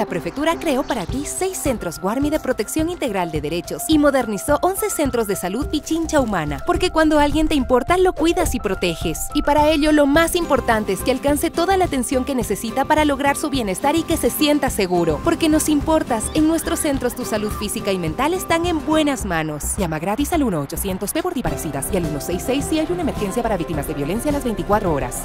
la prefectura creó para ti seis centros Guarmi de protección integral de derechos y modernizó 11 centros de salud Pichincha Humana, porque cuando alguien te importa lo cuidas y proteges. Y para ello lo más importante es que alcance toda la atención que necesita para lograr su bienestar y que se sienta seguro, porque nos importas. En nuestros centros tu salud física y mental están en buenas manos. Llama gratis al 1-800-P por y al 166 si hay una emergencia para víctimas de violencia a las 24 horas.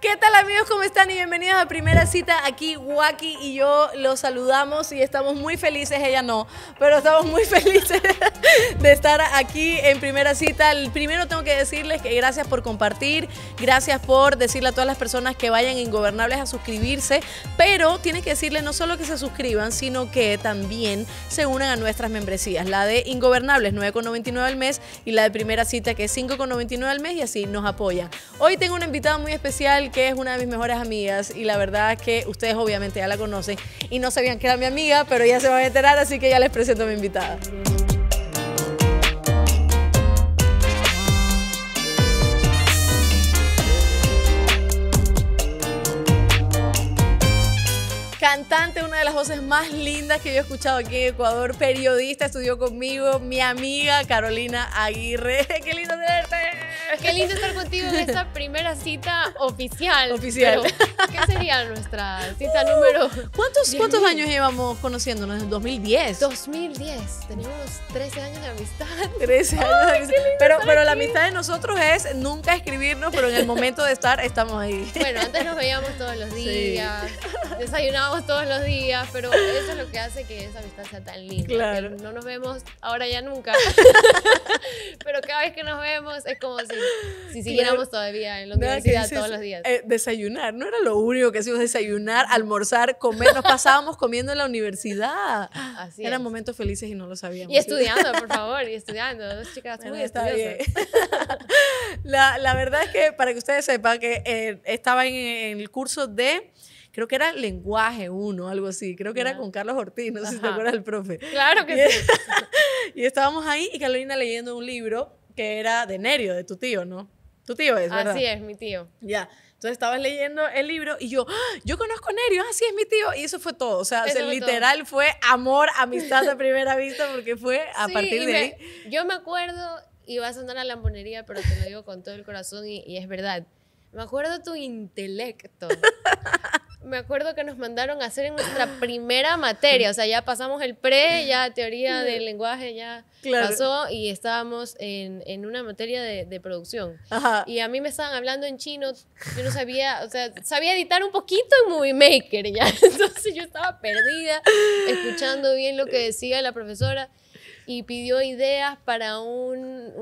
¿Qué tal amigos? ¿Cómo están? Y bienvenidos a Primera Cita. Aquí Waki y yo los saludamos y estamos muy felices, ella no, pero estamos muy felices de estar aquí en Primera Cita. Primero tengo que decirles que gracias por compartir, gracias por decirle a todas las personas que vayan ingobernables a suscribirse, pero tienen que decirle no solo que se suscriban, sino que también se unan a nuestras membresías. La de ingobernables 9,99 al mes y la de Primera Cita que es 5,99 al mes y así nos apoyan. Hoy tengo una invitada muy especial que es una de mis mejores amigas y la verdad es que ustedes obviamente ya la conocen y no sabían que era mi amiga, pero ya se van a enterar, así que ya les presento a mi invitada. cantante, una de las voces más lindas que yo he escuchado aquí en Ecuador, periodista, estudió conmigo, mi amiga Carolina Aguirre. ¡Qué lindo tenerte! Qué lindo estar contigo en esta primera cita oficial. Oficial. ¿Qué sería nuestra cita número? ¿Cuántos, cuántos años llevamos conociéndonos? en 2010? 2010. Tenemos 13 años de amistad. 13 años de amistad. Pero, pero la amistad de nosotros es nunca escribirnos, pero en el momento de estar estamos ahí. Bueno, antes nos veíamos todos los días, desayunábamos todos los días, pero eso es lo que hace que esa amistad sea tan linda. Claro. no nos vemos ahora ya nunca, pero cada vez que nos vemos es como si, siguiéramos todavía en la universidad todos los días. Eh, desayunar, no era lo único que hacíamos, desayunar, almorzar, comer, nos pasábamos comiendo en la universidad. Así Eran momentos felices y no lo sabíamos. Y estudiando, por favor, y estudiando, dos chicas muy La, verdad es que para que ustedes sepan que eh, estaba en el curso de creo que era lenguaje uno, algo así, creo que era con Carlos Ortiz, no sé si te acuerdas del profe. Claro que sí. y estábamos ahí y Carolina leyendo un libro que era de Nerio, de tu tío, ¿no? Tu tío es, ¿verdad? Así es, mi tío. Ya. Entonces estabas leyendo el libro y yo, ah, yo conozco a Nerio, así ah, es mi tío. Y eso fue todo. O sea, literal fue amor, amistad a primera vista, porque fue a partir de ahí. Yo me acuerdo, y vas a la lambonería, pero te lo digo con todo el corazón y es verdad. Me acuerdo tu intelecto. me acuerdo que nos mandaron a hacer en nuestra primera materia, o sea, ya pasamos el pre, ya teoría del lenguaje, ya pasó y estábamos en, en una materia de, producción. Y a mí me estaban hablando en chino, yo no sabía, o sea, sabía editar un poquito en Movie Maker, ya, entonces yo estaba perdida, escuchando bien lo que decía la profesora y pidió ideas para un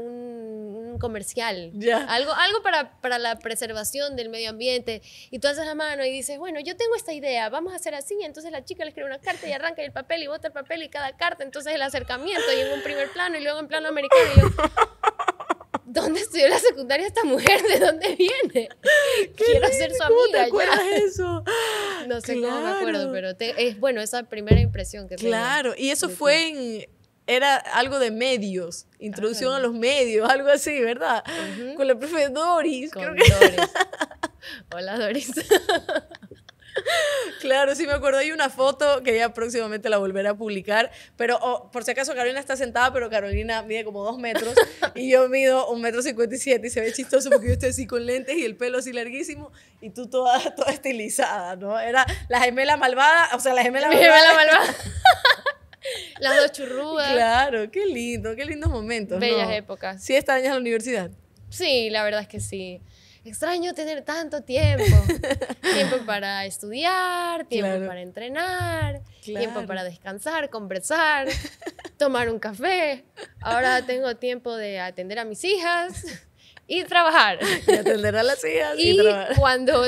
comercial. Algo, algo para, la preservación del medio ambiente. Y tú haces la mano y dices, bueno, yo tengo esta idea, vamos a hacer así. Entonces la chica le escribe una carta y arranca el papel y bota el papel y cada carta. Entonces el acercamiento y en un primer plano y luego en plano americano. Y ¿dónde estudió la secundaria esta mujer? ¿De dónde viene? Quiero ser su amiga. ¿Cómo te acuerdas eso? No sé cómo me acuerdo, pero es bueno esa primera impresión que Claro, y eso fue en era algo de medios, introducción a los medios, algo así, ¿verdad? Con la profe Doris. creo que... Doris. Hola Doris. Claro, sí me acuerdo. Hay una foto que ya próximamente la volveré a publicar. Pero oh, por si acaso Carolina está sentada, pero Carolina mide como dos metros y yo mido un metro cincuenta y siete y se ve chistoso porque yo estoy así con lentes y el pelo así larguísimo y tú toda, toda estilizada, ¿no? Era la gemela malvada, o sea, la gemela Mi Gemela malvada. Las dos churrugas. Claro, qué lindo, qué lindos momentos. Bellas épocas. ¿Sí en la universidad? Sí, la verdad es que sí. Extraño tener tanto tiempo. tiempo para estudiar, tiempo para entrenar, tiempo para descansar, conversar, tomar un café. Ahora tengo tiempo de atender a mis hijas y trabajar. Y atender a las hijas y, y cuando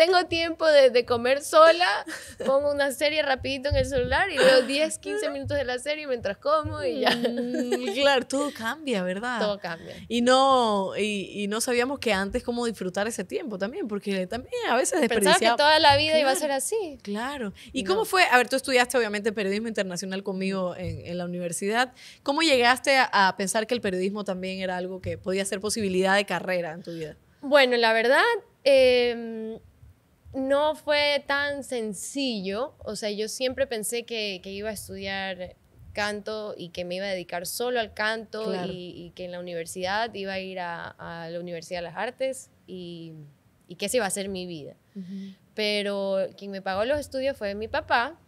tengo tiempo de, comer sola, pongo una serie rapidito en el celular y veo 10, 15 minutos de la serie mientras como y ya. Mm, claro, todo cambia, ¿verdad? Todo cambia. Y no, y, no sabíamos que antes cómo disfrutar ese tiempo también, porque también a veces desperdiciaba. Pensaba que toda la vida iba a ser así. Claro. ¿Y cómo fue? A ver, tú estudiaste obviamente periodismo internacional conmigo en, la universidad. ¿Cómo llegaste a, pensar que el periodismo también era algo que podía ser posibilidad de carrera en tu vida? Bueno, la verdad, em, no fue tan sencillo. O sea, yo siempre pensé que, iba a estudiar canto y que me iba a dedicar solo al canto y, que en la universidad iba a ir a, la Universidad de las Artes y, que esa iba a ser mi vida. Pero quien me pagó los estudios fue mi papá.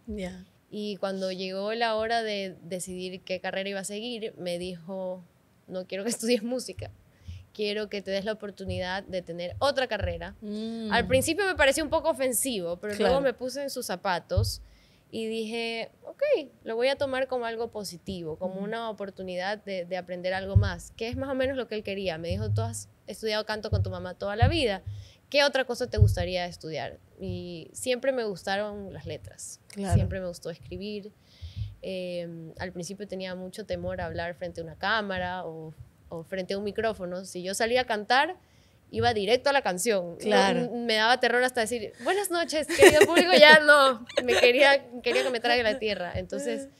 Y cuando llegó la hora de decidir qué carrera iba a seguir, me dijo, no quiero que estudies música quiero que te des la oportunidad de tener otra carrera. Mm. Al principio me pareció un poco ofensivo, pero luego me puse en sus zapatos y dije, ok, lo voy a tomar como algo positivo, como mm. una oportunidad de, aprender algo más, que es más o menos lo que él quería. Me dijo, tú has estudiado canto con tu mamá toda la vida, ¿qué otra cosa te gustaría estudiar? Y siempre me gustaron las letras, siempre me gustó escribir. Em, al principio tenía mucho temor a hablar frente a una cámara o frente a un micrófono. Si yo salía a cantar, iba directo a la canción. me daba terror hasta decir, buenas noches, querido público, ya no, me quería, quería que me traiga la tierra. Entonces... Ah.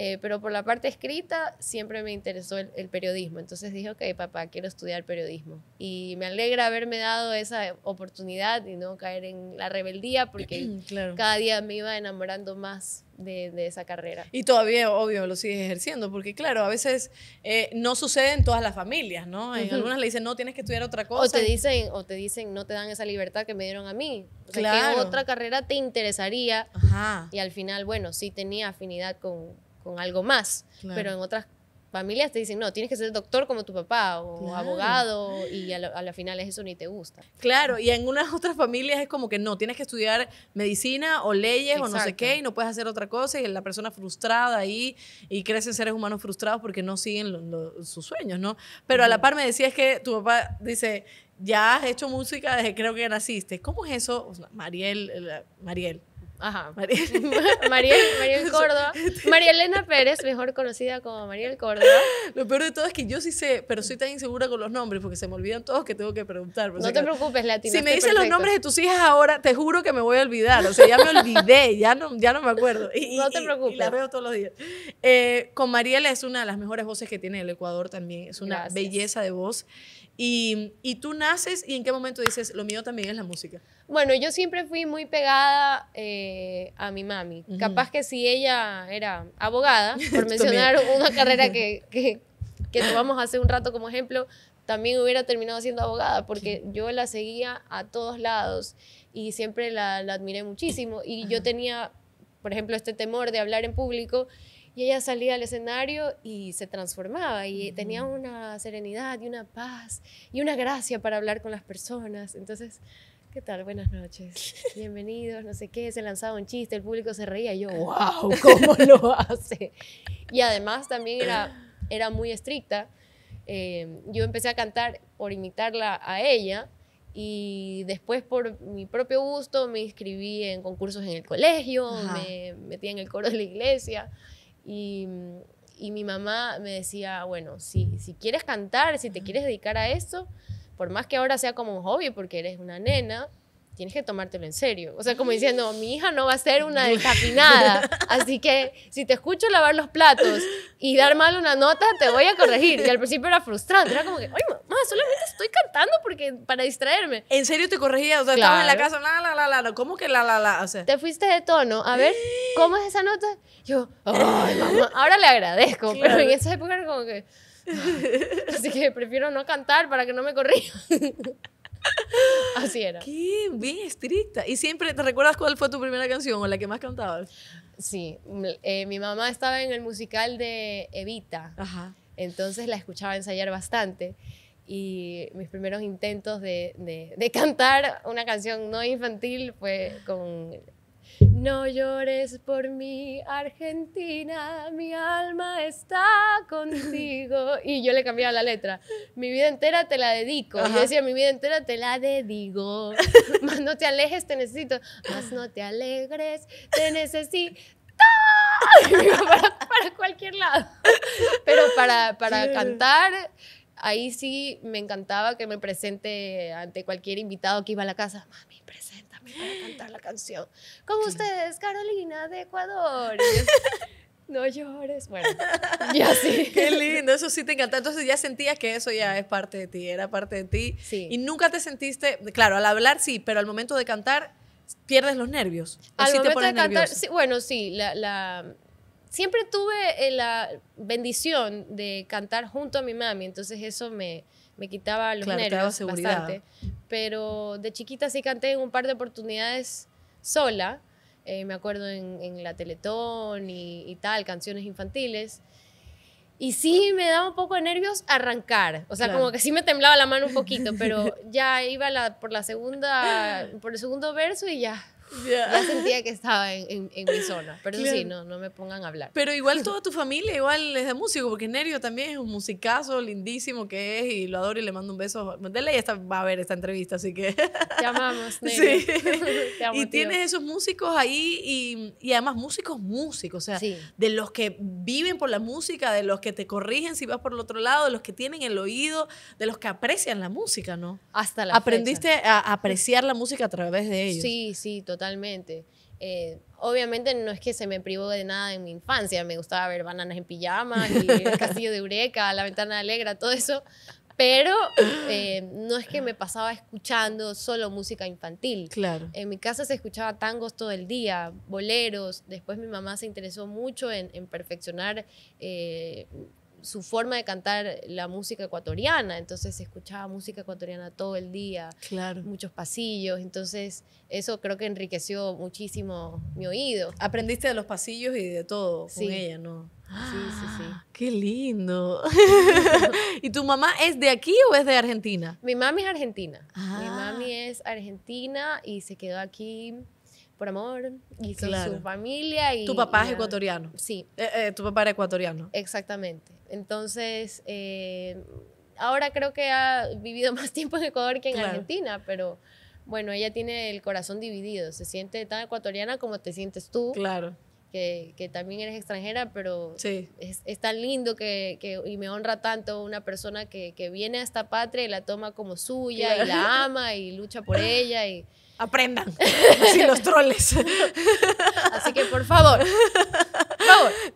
Eh, pero por la parte escrita siempre me interesó el, periodismo. Entonces dije, ok, papá, quiero estudiar periodismo. Y me alegra haberme dado esa oportunidad y no caer en la rebeldía porque cada día me iba enamorando más de, esa carrera. Y todavía, obvio, lo sigues ejerciendo, porque claro, a veces eh, no sucede en todas las familias, ¿no? En algunas le dicen, no, tienes que estudiar otra cosa. O te dicen, o te dicen, no te dan esa libertad que me dieron a mí. O sea, ¿qué otra carrera te interesaría? Ajá. Y al final, bueno, sí tenía afinidad con, con algo más. Pero en otras familias te dicen, no, tienes que ser doctor como tu papá o abogado y a, la, final es eso ni te gusta. Claro, y en unas otras familias es como que no, tienes que estudiar medicina o leyes o no sé qué y no puedes hacer otra cosa y la persona frustrada ahí y crecen seres humanos frustrados porque no siguen sus sueños, ¿no? Pero a la par me decías que tu papá dice, ya has hecho música desde creo que naciste. ¿Cómo es eso? Mariel, eh, Mariel, Ajá. Mariel. Mariel, Córdoba. María Elena Pérez, mejor conocida como Mariel Córdoba. Lo peor de todo es que yo sí sé, pero soy tan insegura con los nombres porque se me olvidan todos que tengo que preguntar. Pues, no te preocupes, Latina. Si me dicen los nombres de tus hijas ahora, te juro que me voy a olvidar. O sea, ya me olvidé, ya no, ya no me acuerdo. Y, no te preocupes. Y, la veo todos los días. Eh, con Mariela es una de las mejores voces que tiene el Ecuador también. Es una belleza de voz. Y, tú naces y en qué momento dices, lo mío también es la música. Bueno, yo siempre fui muy pegada eh, a mi mami. Capaz que si ella era abogada, por mencionar una carrera que, que, que, tomamos hace un rato como ejemplo, también hubiera terminado siendo abogada porque yo la seguía a todos lados y siempre la, admiré muchísimo. Y yo tenía, por ejemplo, este temor de hablar en público y ella salía al escenario y se transformaba y tenía una serenidad y una paz y una gracia para hablar con las personas. Entonces, ¿qué tal? Buenas noches. Bienvenidos, no sé qué. Se lanzaba un chiste, el público se reía. Y yo, wow, ¿cómo lo hace? Y además también era, era muy estricta. Em, yo empecé a cantar por imitarla a ella y después por mi propio gusto me inscribí en concursos en el colegio, me metí en el coro de la iglesia Mm, y, mi mamá me decía, bueno, si, si quieres cantar, si te quieres dedicar a eso, por más que ahora sea como un hobby porque eres una nena, tienes que tomártelo en serio. O sea, como diciendo, mi hija no va a ser una decapinada, así que si te escucho lavar los platos y dar mal una nota, te voy a corregir. Y al principio era frustrante, era como que, ay, mamá, solamente estoy cantando porque para distraerme. ¿En serio te corregía? O sea, estaba en la casa, la, la, la, la, ¿cómo que la, la, la? O sea. Te fuiste de tono, a ver, ¿cómo es esa nota? Yo, ay, mamá, ahora le agradezco, pero en esa época era como que... Así que prefiero no cantar para que no me corrijan. Así era. Qué bien estricta. ¿Y siempre te recuerdas cuál fue tu primera canción o la que más cantabas? Sí, mm, eh, mi mamá estaba en el musical de Evita, entonces la escuchaba ensayar bastante y mis primeros intentos de cantar una canción no infantil fue con no llores por mí, Argentina, mi alma está contigo. Y yo le cambiaba la letra. Mi vida entera te la dedico. Y decía, mi vida entera te la dedico. Más no te alejes, te necesito. Más no te alegres, te necesito. Para, para, cualquier lado. Pero para, para cantar, ahí sí me encantaba que me presente ante cualquier invitado que iba a la casa para cantar la canción. Como ustedes, Carolina de Ecuador. no llores. Bueno, ya sí. Qué lindo, eso sí te encanta. Entonces ya sentías que eso ya es parte de ti, era parte de ti. Y nunca te sentiste, claro, al hablar sí, pero al momento de cantar pierdes los nervios. Al momento de cantar, bueno, sí, la, siempre tuve eh, la bendición de cantar junto a mi mami, entonces eso me, me quitaba los nervios bastante pero de chiquita sí canté en un par de oportunidades sola, eh, me acuerdo en, la Teletón y, tal, canciones infantiles. Y sí me daba un poco de nervios arrancar, o sea, como que sí me temblaba la mano un poquito, pero ya iba la, por la segunda, por el segundo verso y ya ya sentía que estaba en, en, mi zona. Pero sí, no, no me pongan a hablar. Pero igual toda tu familia igual es de músico, porque Nerio también es un musicazo lindísimo que es y lo adoro y le mando un beso. Dele y va a ver esta entrevista, así que... Te amamos, Nerio. Sí. y tienes esos músicos ahí y, y además músicos músicos, o sea, de los que viven por la música, de los que te corrigen si vas por el otro lado, de los que tienen el oído, de los que aprecian la música, ¿no? Hasta la Aprendiste a apreciar la música a través de ellos. Sí, sí, totalmente totalmente. Eh, obviamente no es que se me privó de nada en mi infancia, me gustaba ver bananas en pijama, el castillo de Eureka, la ventana alegra, todo eso, pero eh, no es que me pasaba escuchando solo música infantil. Claro. En mi casa se escuchaba tangos todo el día, boleros. Después mi mamá se interesó mucho en, perfeccionar eh, su forma de cantar la música ecuatoriana, entonces escuchaba música ecuatoriana todo el día, claro. muchos pasillos, entonces eso creo que enriqueció muchísimo mi oído. Aprendiste de los pasillos y de todo con ella, ¿no? Sí, sí, ah, sí. ¡Qué lindo! ¿Y tu mamá es de aquí o es de Argentina? Mi mami es argentina. Mi ah. mami es argentina y se quedó aquí por amor, y su familia. Y, tu papá es ecuatoriano. Sí. Eh, eh, tu papá era ecuatoriano. Exactamente. Entonces, eh, ahora creo que ha vivido más tiempo en Ecuador que en Argentina, pero bueno, ella tiene el corazón dividido, se siente tan ecuatoriana como te sientes tú. Claro. Que, que también eres extranjera, pero sí. es, es, tan lindo que, que, y me honra tanto una persona que, que, viene a esta patria y la toma como suya y la ama y lucha por ella y aprendan, así los troles. Así que por favor, por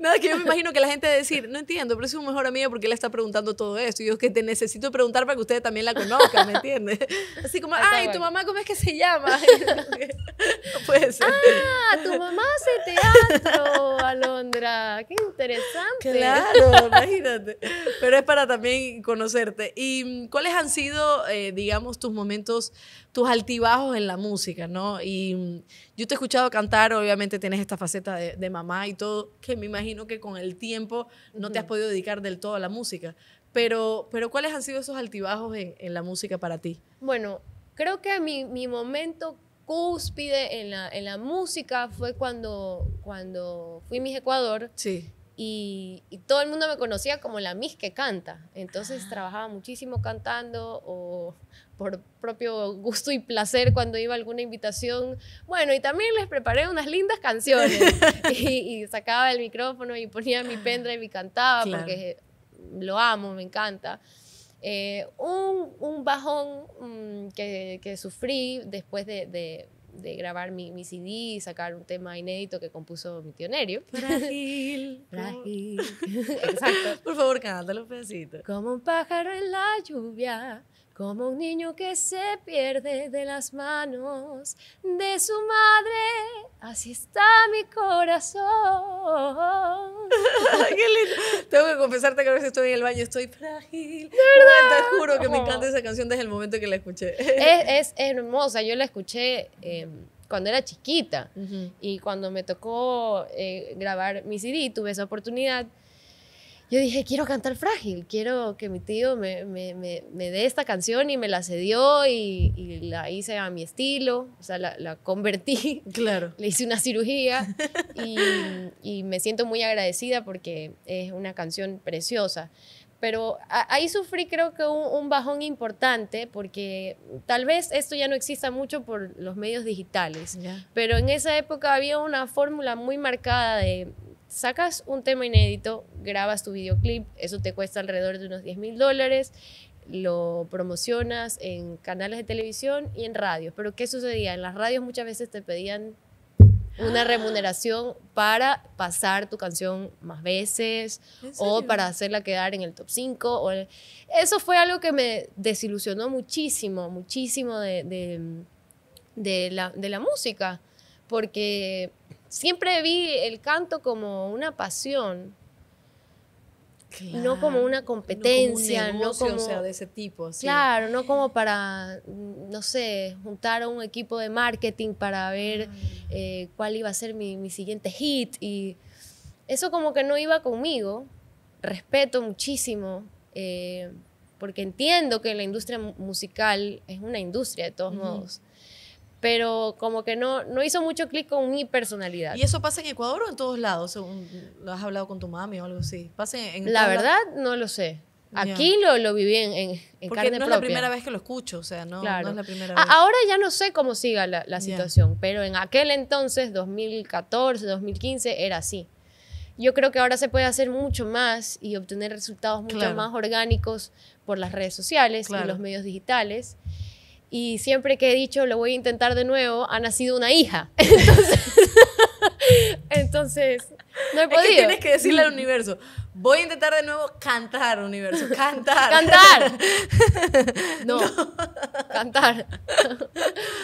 Nada, que yo me imagino que la gente va decir, no entiendo, pero es un mejor amigo porque le está preguntando todo esto. Y yo es que te necesito preguntar para que ustedes también la conozcan, ¿me entiendes? Así como, ay, ¿tu mamá cómo es que se llama? no puede ser. Ah, tu mamá hace teatro, Alondra. Qué interesante. Claro, imagínate. Pero es para también conocerte. ¿Y cuáles han sido, eh, digamos, tus momentos tus altibajos en la música, ¿no? Y mm, yo te he escuchado cantar, obviamente tienes esta faceta de, mamá y todo, que me imagino que con el tiempo no te has podido dedicar del todo a la música. Pero, pero ¿cuáles han sido esos altibajos en, la música para ti? Bueno, creo que mi, mi momento cúspide en la, música fue cuando, cuando fui Miss Ecuador. Sí. Y, todo el mundo me conocía como la Miss que canta. Entonces ah. trabajaba muchísimo cantando o, por propio gusto y placer cuando iba a alguna invitación. Bueno, y también les preparé unas lindas canciones. y, sacaba el micrófono y ponía mi pendrive y cantaba porque lo amo, me encanta. Eh, un, un, bajón mm, que, sufrí después de, de, grabar mi, mi, CD y sacar un tema inédito que compuso mi tío Nerio. Frágil. Exacto. Por favor, cántalo un pedacito. Como un pájaro en la lluvia como un niño que se pierde de las manos de su madre. Así está mi corazón. Tengo que confesarte que a veces estoy en el baño, estoy frágil. ¿De verdad? Te juro que me oh. encanta esa canción desde el momento que la escuché. Es, hermosa, yo la escuché em, cuando era chiquita y cuando me tocó eh, grabar mi CD, tuve esa oportunidad yo dije, quiero cantar frágil, quiero que mi tío me, me, me, me dé esta canción y me la cedió y, y la hice a mi estilo, o sea, la, la convertí, claro. le hice una cirugía y, y, me siento muy agradecida porque es una canción preciosa. Pero ahí sufrí creo que un, bajón importante porque tal vez esto ya no exista mucho por los medios digitales, pero en esa época había una fórmula muy marcada de sacas un tema inédito, grabas tu videoclip, eso te cuesta alrededor de unos 10 mil dólares, lo promocionas en canales de televisión y en radios. Pero ¿qué sucedía? En las radios muchas veces te pedían una ah. remuneración para pasar tu canción más veces o para hacerla quedar en el top 5. Eso fue algo que me desilusionó muchísimo, muchísimo de, de, la, de la música, porque siempre vi el canto como una pasión. Claro, no como una competencia, no como, de ese tipo. Claro, no como para, mm, no sé, juntar a un equipo de marketing para ver eh, cuál iba a ser mi, siguiente hit. Y eso como que no iba conmigo. Respeto muchísimo. Eh, porque entiendo que la industria musical es una industria de todos modos pero como que no, no hizo mucho clic con mi personalidad. ¿Y eso pasa en Ecuador o en todos lados? Según lo has hablado con tu mami o algo así. ¿Pasa en la verdad, no lo sé. Aquí lo, lo, viví en, en, propia. Porque no es la primera vez que lo escucho, o sea, no, claro. es la primera vez. Ahora ya no sé cómo siga la, la situación, pero en aquel entonces, 2014, 2015, era así. Yo creo que ahora se puede hacer mucho más y obtener resultados mucho más orgánicos por las redes sociales y los medios digitales y siempre que he dicho lo voy a intentar de nuevo, ha nacido una hija. Entonces, no he podido. Es tienes que decirle al mm. universo, voy a intentar de nuevo cantar, universo, cantar. Cantar. No, cantar.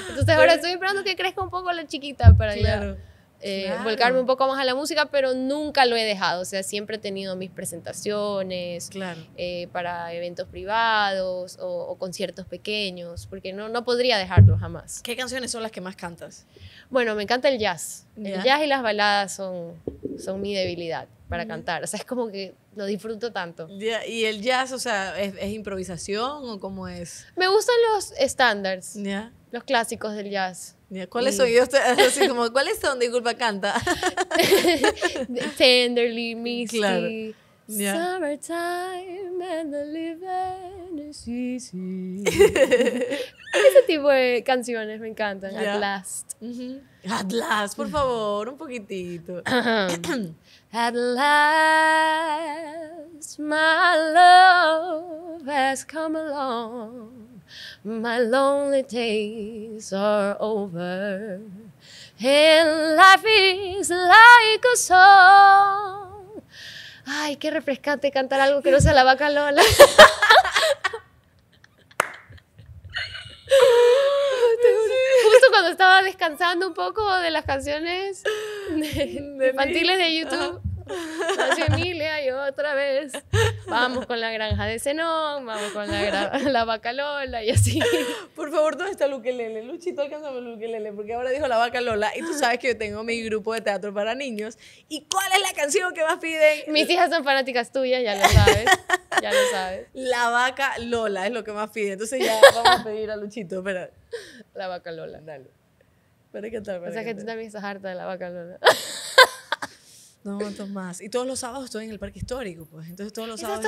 Entonces ahora estoy esperando que crezca un poco la chiquita para claro. Eh, volcarme un poco más a la música, pero nunca lo he dejado. O sea, siempre he tenido mis presentaciones eh, para eventos privados o, conciertos pequeños, porque no, no podría dejarlo jamás. ¿Qué canciones son las que más cantas? Bueno, me encanta el jazz. El jazz y las baladas son, son mi debilidad para cantar. O sea, es como que lo disfruto tanto. ¿Y el jazz, o sea, ¿es, es, improvisación o cómo es? Me gustan los estándares, los clásicos del jazz. ¿Cuáles son? Yo estoy así como, ¿cuáles son? Disculpa, canta. Tenderly, Misty. Claro. Yeah. Summertime and the living is easy. Ese tipo de canciones me encantan. Yeah. At last. At last, por favor, un poquitito. At last, my love has come along. My lonely days are over. And life is like a song. Ay, qué refrescante cantar algo que no sea la vaca Lola. Justo cuando estaba descansando un poco de las canciones infantiles de YouTube. Nació Emilia y otra vez. Vamos con la granja de Zenón, vamos con la, la vaca Lola y así. Por favor, ¿dónde está Luquelele? Luchito, Luque Luquelele, porque ahora dijo la vaca Lola y tú sabes que yo tengo mi grupo de teatro para niños. ¿Y cuál es la canción que más piden? Mis hijas son fanáticas tuyas, ya lo sabes. Ya lo sabes. La vaca Lola es lo que más piden. Entonces ya vamos a pedir a Luchito, espera. La vaca Lola. Dale. Para que tal, para o sea que tú también estás harta de la vaca Lola. No Tomás. Y todos los sábados estoy en el parque histórico, pues. Entonces todos los sábados.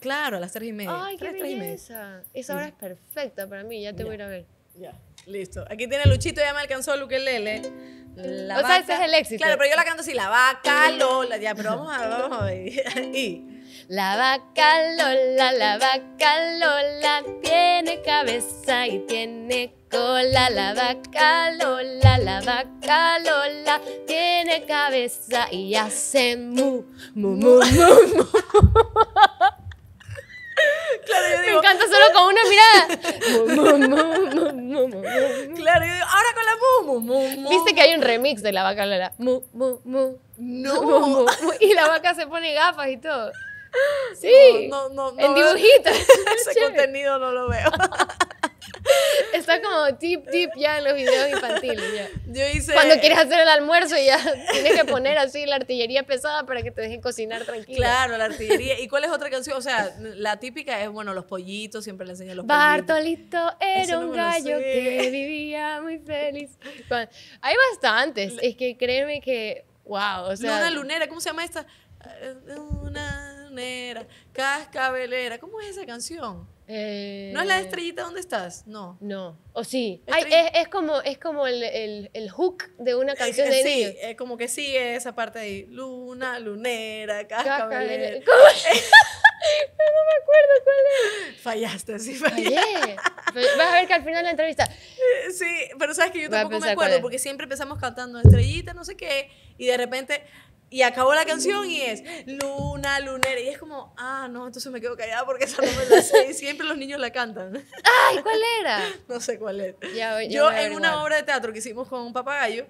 Claro, a las tres y media. Ay, qué belleza. Esa hora es perfecta para mí, ya te voy a ir a ver. Ya. Listo. Aquí tiene Luchito, ya me alcanzó Luque Lele. La o sea, ese es el éxito. Claro, pero yo la canto así, la vaca Lola. Ya, pero vamos a, vamos a ver. y... La vaca Lola, la vaca Lola tiene cabeza y tiene Lola la vaca, Lola la vaca, Lola tiene cabeza y hace mu, mu, mu, mu, mu. Claro, yo digo, Me encanta solo con una mirada. Mu, mu, mu, claro, yo digo, ahora con la mu, mu, mu, Viste que hay un remix de la vaca Lola. Mu, mu, mu. mu. Y la vaca se pone gafas y todo. Sí. No, no, en dibujitos. Ese contenido no lo veo. Está como tip, tip ya en los videos infantiles. Cuando quieres hacer el almuerzo ya tienes que poner así la artillería pesada para que te dejen cocinar tranquilo. Claro, la artillería. ¿Y cuál es otra canción? O sea, la típica es, bueno, los pollitos, siempre le enseño los pollitos. Bartolito era un gallo que vivía muy feliz. hay bastantes. Es que créeme que, wow. O sea, Luna Lunera, ¿cómo se llama esta? Eh, Una lunera, cascabelera. ¿Cómo es esa canción? Eh, ¿No es la estrellita donde estás? No. No. O sí. Ay, es, como, es como el, el, el hook de una eh, canción de Sí, es eh, como que sigue esa parte ahí luna, lunera, cascabelera. ¿Cómo? no me acuerdo cuál es. Fallaste, sí, fallaste. Vas a ver que al final de la entrevista. Sí, pero sabes que yo tampoco me acuerdo porque siempre empezamos cantando estrellita, no sé qué, y de repente y acabó la canción y es Luna, Lunera. Y es como, ah, no, entonces me quedo callada porque esa no me la sé. siempre los niños la cantan. ¡Ay, cuál era! No sé cuál es. yo en una obra de teatro que hicimos con un papagayo,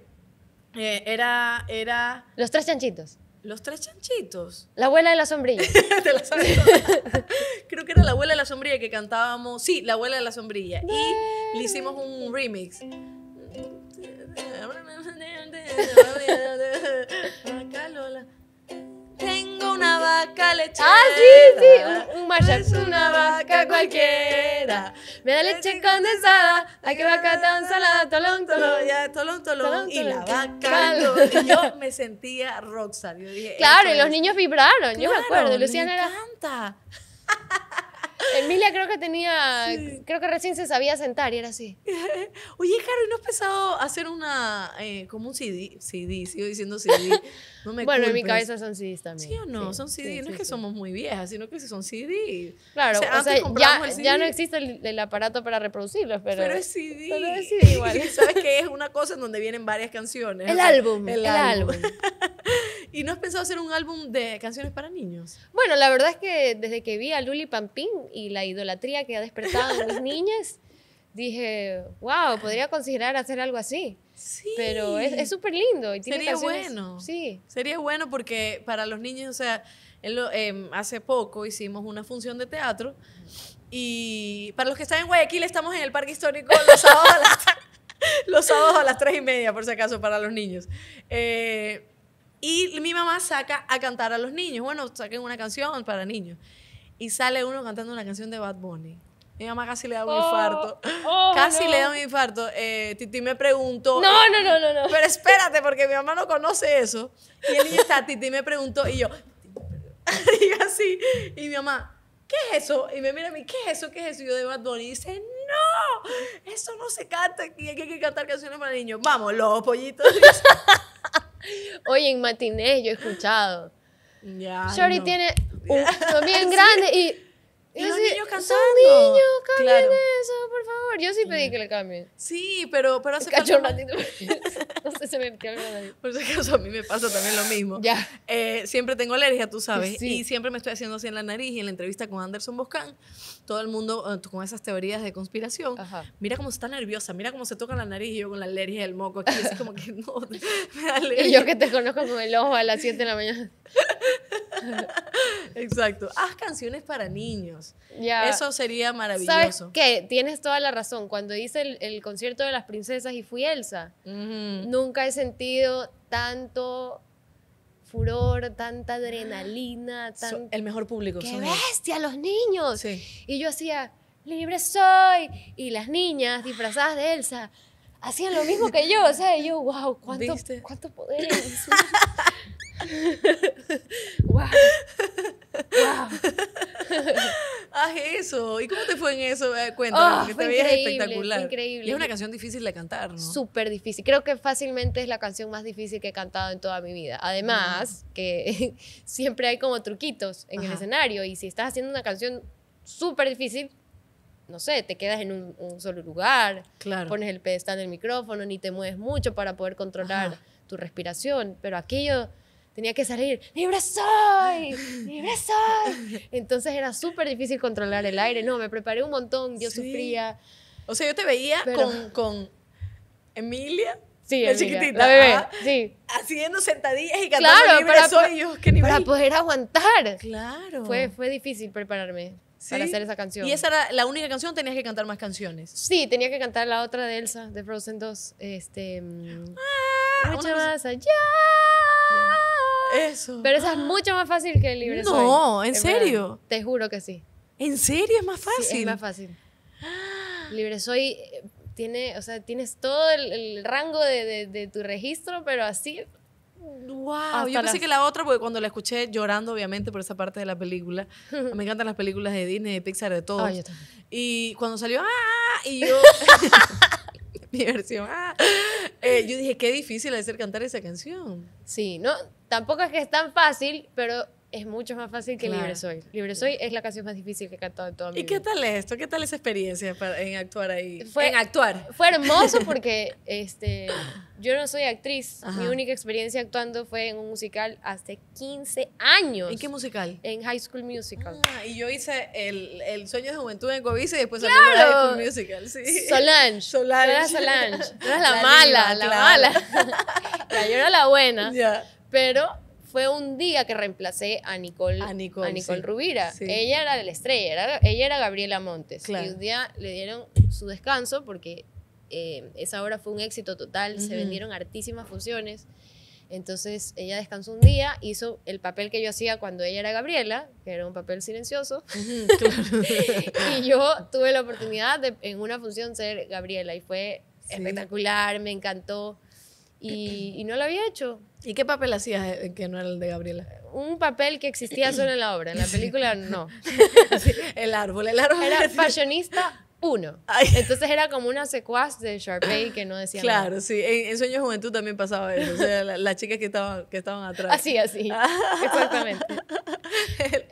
eh, era, era... Los tres chanchitos. Los tres chanchitos. La abuela de la sombrilla. Creo que era la abuela de la sombrilla que cantábamos. Sí, la abuela de la sombrilla. Y le hicimos un remix. Tengo una vaca lechera. Ah, sí, sí, un, Es una vaca cualquiera. Me da leche condensada. Ay, que vaca tan salada. Tolón, tolón. y la vaca. yo me sentía Roxa. claro, y los niños vibraron. yo me acuerdo. Luciana era encanta. era. Emilia creo que tenía, creo que recién se sabía sentar y era así. Oye, Caro, ¿y no has pensado hacer una, eh, como un CD? CD, sigo diciendo CD. bueno, en mi cabeza son CDs también. Sí o no, son CD. no es que somos muy viejas, sino que son CD. Claro, o sea, ya, no existe el, aparato para reproducirlos, pero... Pero es CD. Pero es CD igual. ¿Sabes que Es una cosa en donde vienen varias canciones. El álbum. El, álbum. ¿Y no has pensado hacer un álbum de canciones para niños? Bueno, la verdad es que desde que vi a Luli Pampín y la idolatría que ha despertado en mis niñas, dije, wow, podría considerar hacer algo así. Sí. Pero es súper lindo. Y tiene Sería bueno. Sí. Sería bueno porque para los niños, o sea, em, hace poco hicimos una función de teatro y para los que están en Guayaquil estamos en el Parque Histórico los sábados a las, los sábados a las tres y media, por si acaso, para los niños. Eh, y mi mamá saca a cantar a los niños. Bueno, saquen una canción para niños. Y sale uno cantando una canción de Bad Bunny. Mi mamá casi le da un oh. infarto. Oh, casi le da un infarto. Eh, Titi me preguntó. No, no, no, no, Pero espérate, porque mi mamá no conoce eso. Y el niño está, Titi me preguntó, y yo, y así. Y mi mamá, ¿qué es eso? Y me mira a mí, ¿qué es eso? ¿Qué es eso? Y yo de Bad Bunny. Y dice, no, eso no se canta aquí. Hay que cantar canciones para niños. Vamos, los pollitos. Oye, en matiné yo he escuchado. Ya. tiene un, bien grande y los niños cantando. Son niños, cambien eso, por favor. Yo sí pedí que le cambien. Sí, pero, pero hace falta... no sé, se me metió algo Por si acaso, a mí me pasa también lo mismo. Ya. Eh, siempre tengo alergia, tú sabes. Sí. Y siempre me estoy haciendo así en la nariz. Y en la entrevista con Anderson Boscan, todo el mundo eh, con esas teorías de conspiración. Mira cómo está nerviosa, mira cómo se toca la nariz. Y yo con la alergia del moco aquí, es como que no, Y yo que te conozco con el ojo a las 7 de la mañana. Exacto. Haz canciones para niños. Eso sería maravilloso. ¿Sabes qué? Tienes toda la razón. Cuando hice el, concierto de las princesas y fui Elsa, nunca he sentido tanto furor, tanta adrenalina, ah. el mejor público. ¡Qué bestia, los niños! Y yo hacía, libre soy. Y las niñas disfrazadas de Elsa hacían lo mismo que yo. O sea, yo, wow, cuánto, cuánto poder. wow. wow. Haz eso. ¿Y cómo te fue en eso? Eh, cuéntame, ah, que te veías espectacular. Increíble. es una canción difícil de cantar, Súper difícil. Creo que fácilmente es la canción más difícil que he cantado en toda mi vida. Además, que siempre hay como truquitos en el escenario y si estás haciendo una canción súper difícil, no sé, te quedas en un, solo lugar, claro. pones el pedestal el micrófono, ni te mueves mucho para poder controlar tu respiración, pero aquello tenía que salir, libre soy, libre soy. Entonces era súper difícil controlar el aire, no, me preparé un montón, yo sufría. O sea, yo te veía con, con Emilia. la chiquitita. La bebé, sí. Haciendo sentadillas y cantando claro, libre para, soy. Yo, ¿qué nivel? Para poder aguantar. Claro. Fue, fue difícil prepararme. para hacer esa canción. ¿Y esa era la única canción? ¿Tenías que cantar más canciones? Sí, tenía que cantar la otra de Elsa, de Frozen 2. Este, mm, ah, mucho más allá. Pero esa es mucho más fácil que libre soy. No, ¿en serio? te juro que sí. ¿En serio? ¿Es más fácil? Sí, es más fácil. Libre soy eh, tiene, o sea, tienes todo el, rango de, tu registro, pero así. Wow, yo pensé que la otra, porque cuando la escuché llorando, obviamente, por esa parte de la película, me encantan las películas de Disney, de Pixar, de todo. y cuando salió, ¡ah! Y yo, mi versión, ¡ah! Eh, yo dije, qué difícil hacer cantar esa canción. Sí, no, Tampoco es que es tan fácil, pero es mucho más fácil que Libre Soy. Libre Soy es la canción más difícil que he cantado en toda mi vida. ¿Y qué tal esto? ¿Qué tal esa experiencia en actuar ahí? Fue, en actuar. Fue hermoso porque este, yo no soy actriz. Mi única experiencia actuando fue en un musical hace 15 años. ¿En qué musical? En High School Musical. Ah, y yo hice el, el sueño de juventud en Covice y después ¡Claro! salí en High School Musical. Sí. Solange. Solange. Era Solange. Era la, la mala, la mala. yo era la buena. Ya. Pero fue un día que reemplacé a Nicole, Nicole, Rubira. Ella era la estrella, ella era Gabriela Montes. Y un día le dieron su descanso porque eh, esa obra fue un éxito total, se vendieron hartísimas funciones. Entonces ella descansó un día, hizo el papel que yo hacía cuando ella era Gabriela, que era un papel silencioso. y yo tuve la oportunidad en una función ser Gabriela y fue espectacular, me encantó. y no lo había hecho. ¿Y qué papel hacías que no era el de Gabriela? Un papel que existía solo en la obra, en la película no. el árbol, el árbol. Era fashionista entonces era como una secuaz de Sharpay que no decía nada. Claro, sí. En, Sueños Sueño Juventud también pasaba eso. O sea, las chicas que estaban, que estaban atrás. Así, así. Exactamente.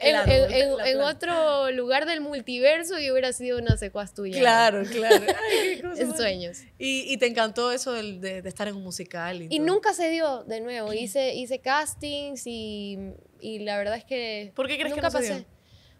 en, otro lugar del multiverso yo hubiera sido una secuaz tuya. Claro, claro. en sueños. Y, te encantó eso de, estar en un musical. Y, nunca se dio de nuevo. Hice, hice castings y, la verdad es que... ¿Por qué crees nunca que no pasé?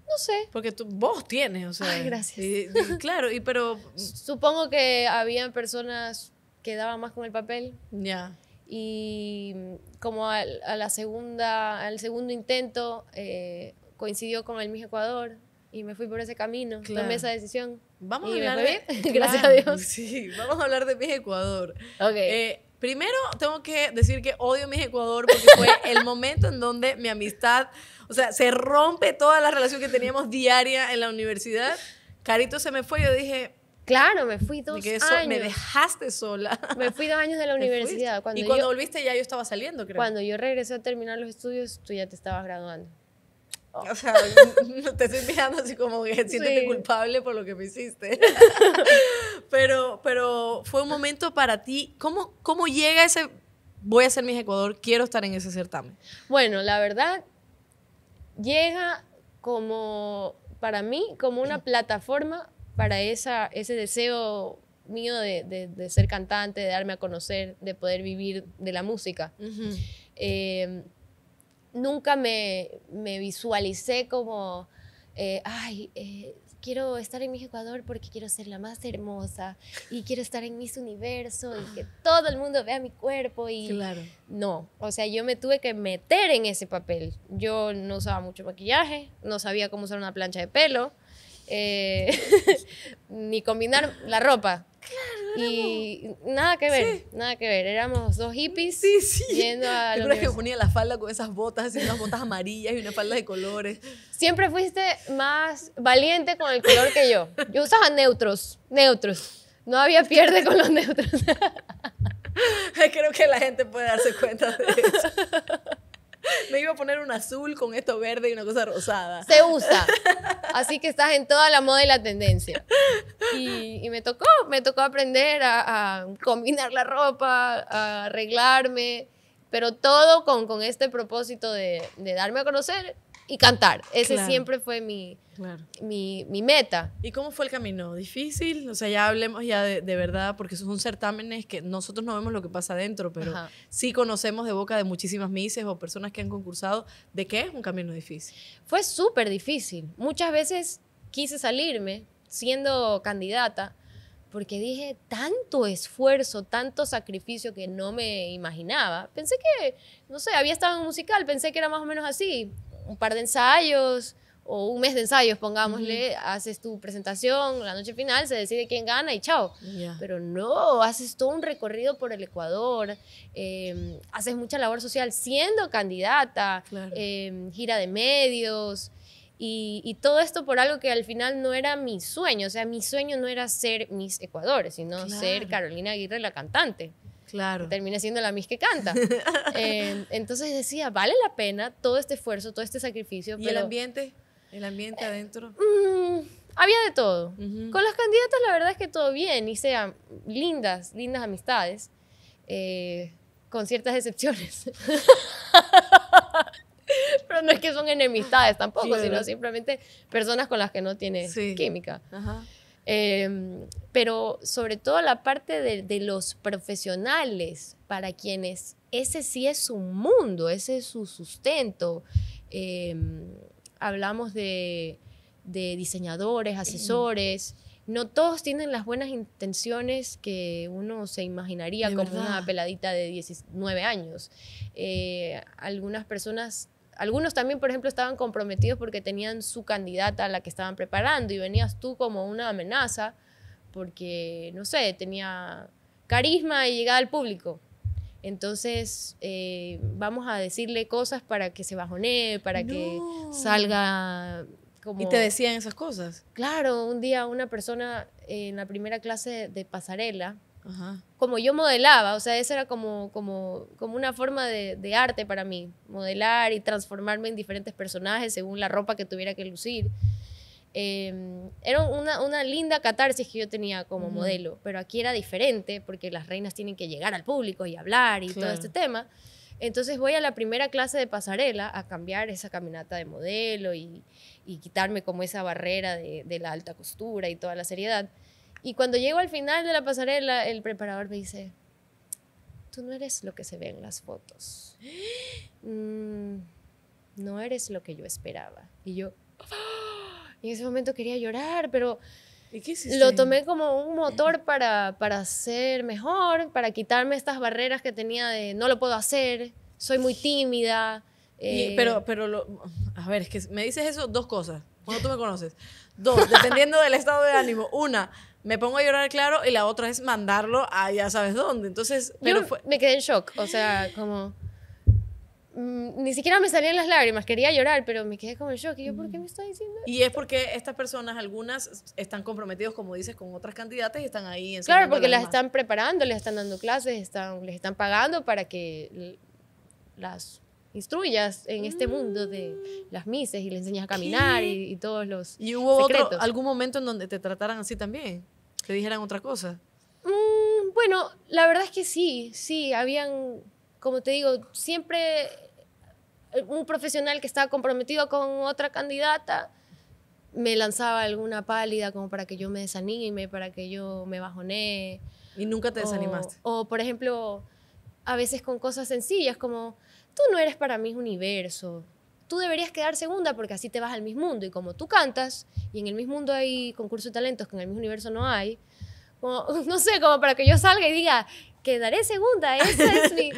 No sé. Porque tú, vos tienes, o sea. gracias. claro, y pero... Supongo que había personas que daban más con el papel. Ya. Y como a, la segunda, al segundo intento eh, coincidió con el Miss Ecuador y me fui por ese camino, claro. tomé esa decisión. Vamos a hablar de... Gracias a Dios. Sí, vamos a hablar de Miss Ecuador. Ok. Eh, primero tengo que decir que odio Miss Ecuador porque fue el momento en donde mi amistad o sea, se rompe toda la relación que teníamos diaria en la universidad. Carito se me fue, yo dije... Claro, me fui dos años. me dejaste sola. Me fui dos años de la universidad. y cuando volviste ya yo estaba saliendo, creo. Cuando yo regresé a terminar los estudios, tú ya te estabas graduando. O sea, te estoy mirando así como que siéntete culpable por lo que me hiciste. pero, pero fue un momento para ti. ¿Cómo, cómo llega ese voy a ser mi Ecuador, quiero estar en ese certamen? Bueno, la verdad, llega como, para mí, como una plataforma para esa, ese deseo mío de, ser cantante, de darme a conocer, de poder vivir de la música. Eh, nunca me, visualicé como, eh, ay, eh, quiero estar en mi Ecuador porque quiero ser la más hermosa y quiero estar en mis universo y que ah. todo el mundo vea mi cuerpo y no, o sea, yo me tuve que meter en ese papel. Yo no usaba mucho maquillaje, no sabía cómo usar una plancha de pelo, eh, ni combinar la ropa. Claro y nada que ver, nada que ver. Éramos dos hippies yendo a la que ponía la falda con esas botas, así, unas botas amarillas y una falda de colores. Siempre fuiste más valiente con el color que yo. Yo usaba neutros, neutros. No había pierde con los neutros. Creo que la gente puede darse cuenta de eso. Me iba a poner un azul con esto verde y una cosa rosada. Se usa. Así que estás en toda la moda y la tendencia. Y, me tocó, me tocó aprender a, combinar la ropa, a arreglarme, pero todo con, este propósito de darme a conocer y cantar. Ese siempre fue mi, mi, meta. ¿Y cómo fue el camino? ¿Difícil? O sea, ya hablemos ya de, verdad, porque esos son certámenes que nosotros no vemos lo que pasa adentro, pero sí conocemos de boca de muchísimas mises o personas que han concursado de qué es un camino difícil. Fue súper difícil. Muchas veces quise salirme siendo candidata porque dije, tanto esfuerzo, tanto sacrificio que no me imaginaba. Pensé que, no sé, había estado en un musical, pensé que era más o menos así un par de ensayos o un mes de ensayos, pongámosle, haces tu presentación, la noche final se decide quién gana y chao. Pero no, haces todo un recorrido por el Ecuador, em, haces mucha labor social siendo candidata, em, gira de medios. Y, todo esto por algo que al final no era mi sueño, o sea, mi sueño no era ser Miss Ecuador, sino ser Carolina Aguirre la cantante. Termina siendo la mis que canta. Em, entonces decía, vale la pena todo este esfuerzo, todo este sacrificio. ¿Y el ambiente? ¿El ambiente eh, adentro? Mm, había de todo. Con las candidatas la verdad es que todo bien, y sean lindas, lindas amistades, eh, con ciertas excepciones. pero no es que son enemistades tampoco, sino simplemente personas con las que no tiene química. Ajá. Em, pero sobre todo la parte de, los profesionales, para quienes ese sí es su mundo, ese es su sustento. Em, hablamos de, diseñadores, asesores. No todos tienen las buenas intenciones que uno se imaginaría con como una peladita de 19 años. Eh, algunas personas algunos también, por ejemplo, estaban comprometidos porque tenían su candidata a la que estaban preparando y venías tú como una amenaza porque, no sé, tenía carisma y llegada al público. Entonces, eh, vamos a decirle cosas para que se bajonee, para que salga como... ¿Y te decían esas cosas? Claro, un día una persona en la primera clase de pasarela, Ajá como yo modelaba, o sea, esa era como, como, como una forma de, arte para mí, modelar y transformarme en diferentes personajes según la ropa que tuviera que lucir. Em, era una, una, linda catarsis que yo tenía como modelo, pero aquí era diferente porque las reinas tienen que llegar al público y hablar y todo este tema. Entonces voy a la primera clase de pasarela a cambiar esa caminata de modelo y, quitarme como esa barrera de, la alta costura y toda la seriedad. Y cuando llego al final de la pasarela, el preparador me dice, tú no eres lo que se ve en las fotos. Mm, no eres lo que yo esperaba. Y yo, ah, en ese momento quería llorar, pero lo tomé como un motor para, para ser mejor, para quitarme estas barreras que tenía de no lo puedo hacer, soy muy tímida. Eh, pero, pero, lo, a ver, es que me dices eso dos cosas, cuando tú me conoces. Dos, dependiendo del estado de ánimo. Una, me pongo a llorar, claro, y la otra es mandarlo a ya sabes dónde. Entonces, Yo me quedé en shock, o sea, como mm, ni siquiera me salían las lágrimas, quería llorar, pero me quedé como en shock. Y yo, ¿por qué me estoy diciendo esto? Y es porque estas personas, algunas, están comprometidos, como dices, con otras candidatas y están ahí. Claro, porque las están preparando, les están dando clases, están, les están pagando para que las instruyas en este mundo de las mises y les enseñas a caminar y, todos los. ¿Y hubo Otro, algún momento en donde te trataran así también? que dijeran otra cosa. Mm, bueno, la verdad es que sí, sí, habían, como te digo, siempre eh, un profesional que estaba comprometido con otra candidata me lanzaba alguna pálida como para que yo me desanime, para que yo me bajoné. Y nunca te desanimaste. o por ejemplo, a veces con cosas sencillas como, tú no eres para mí universo, tú deberías quedar segunda porque así te vas al mismo Mundo. Y como tú cantas, y en el mismo Mundo hay concurso de talentos que en el mismo universo no hay, no sé, como para que yo salga y diga, quedaré segunda, esa es mi...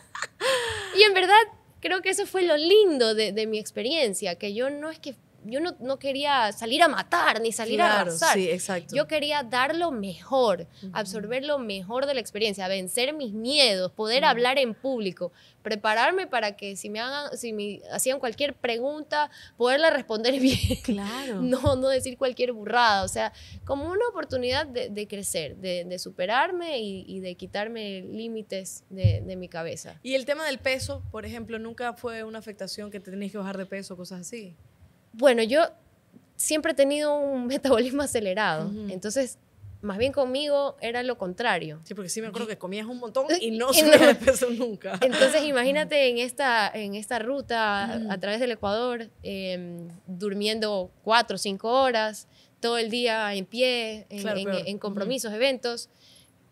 y en verdad, creo que eso fue lo lindo de mi experiencia, que yo no es que yo no, quería salir a matar ni salir a arrasar. exacto. Yo quería dar lo mejor, absorber lo mejor de la experiencia, vencer mis miedos, poder hablar en público, prepararme para que si me hagan, si me hacían cualquier pregunta, poderla responder bien. Claro. no, no decir cualquier burrada. O sea, como una oportunidad de, crecer, de, superarme y, de quitarme límites de, mi cabeza. Y el tema del peso, por ejemplo, nunca fue una afectación que tenías que bajar de peso, cosas así. Bueno, yo siempre he tenido un metabolismo acelerado, entonces más bien conmigo era lo contrario. Sí, porque sí me acuerdo que comías un montón y no subías de peso nunca. Entonces, imagínate en esta, en esta ruta a, través del Ecuador, em, durmiendo cuatro o cinco horas, todo el día en pie, en, compromisos, eventos,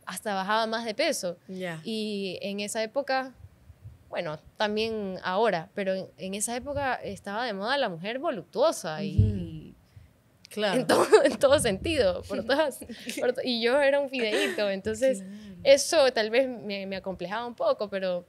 hasta bajaba más de peso. Y en esa época bueno, también ahora, pero en, esa época estaba de moda la mujer voluptuosa y... Claro. En todo, sentido, por todas, y yo era un fideíto, entonces eso tal vez me, acomplejaba un poco, pero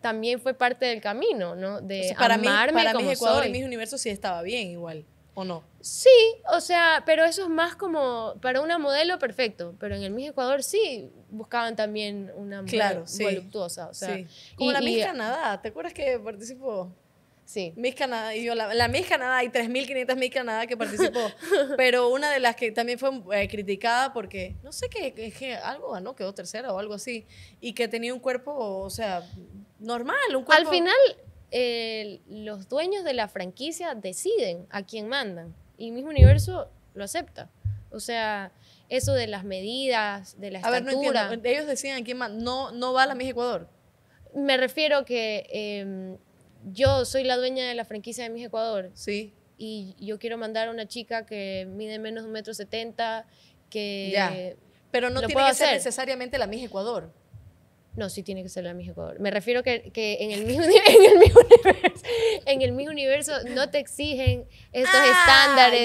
también fue parte del camino, ¿no? De para mí, para como Ecuador y mis universos sí estaba bien igual. ¿O no? Sí, o sea, pero eso es más como para una modelo perfecto, pero en el Miss Ecuador sí buscaban también una modelo claro, voluptuosa, o sí. como la Miss Canadá, ¿te acuerdas que participó? Sí. Miss Canadá, y yo, la, Miss Canadá, hay 3.500 Miss Canadá que participó, pero una de las que también fue eh, criticada porque, no sé qué, algo ganó, quedó tercera o algo así, y que tenía un cuerpo, o sea, normal, un cuerpo... Al final, los dueños de la franquicia deciden a quién mandan y mismo Universo lo acepta. O sea, eso de las medidas, de la estatura. A ver, no Ellos deciden a quién mandan. No, no va a la Miss Ecuador. Me refiero que em, yo soy la dueña de la franquicia de Miss Ecuador. Sí. Y yo quiero mandar a una chica que mide menos de un metro setenta, que... Pero no tiene que ser necesariamente la Miss Ecuador. No, sí tiene que ser la Miss Ecuador. Me refiero que, que en, el mismo Universo, no te exigen estos ah, estándares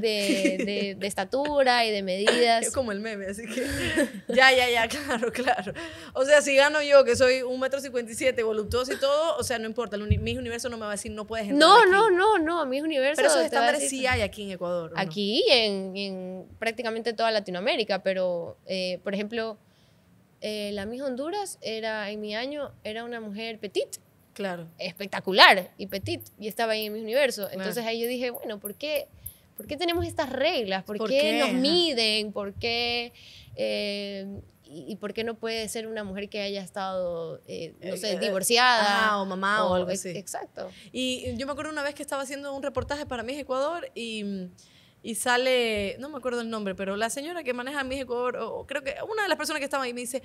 de, estatura y de medidas. Es como el meme, así que... Ya, ya, ya, claro, claro. O sea, si gano yo, que soy un metro cincuenta y siete, voluptuoso y todo, o sea, no importa, el Universo no me va a decir no puedes entrar No, no, no, no, Mi Universo... Pero esos estándares sí hay aquí en Ecuador. Aquí en, prácticamente toda Latinoamérica, pero, eh, por ejemplo la Miss Honduras era, en mi año, era una mujer petit. Claro. Espectacular y petit. Y estaba ahí en mi universo. Entonces ahí yo dije, bueno, ¿por qué? ¿Por qué tenemos estas reglas? ¿Por, qué, nos miden? ¿Por qué? Eh, y, por qué no puede ser una mujer que haya estado, eh, no sé, eh, divorciada? o mamá o, o algo así. Exacto. Y yo me acuerdo una vez que estaba haciendo un reportaje para Miss Ecuador y y sale, no me acuerdo el nombre, pero la señora que maneja mi Ecuador, o, creo que una de las personas que estaba ahí me dice,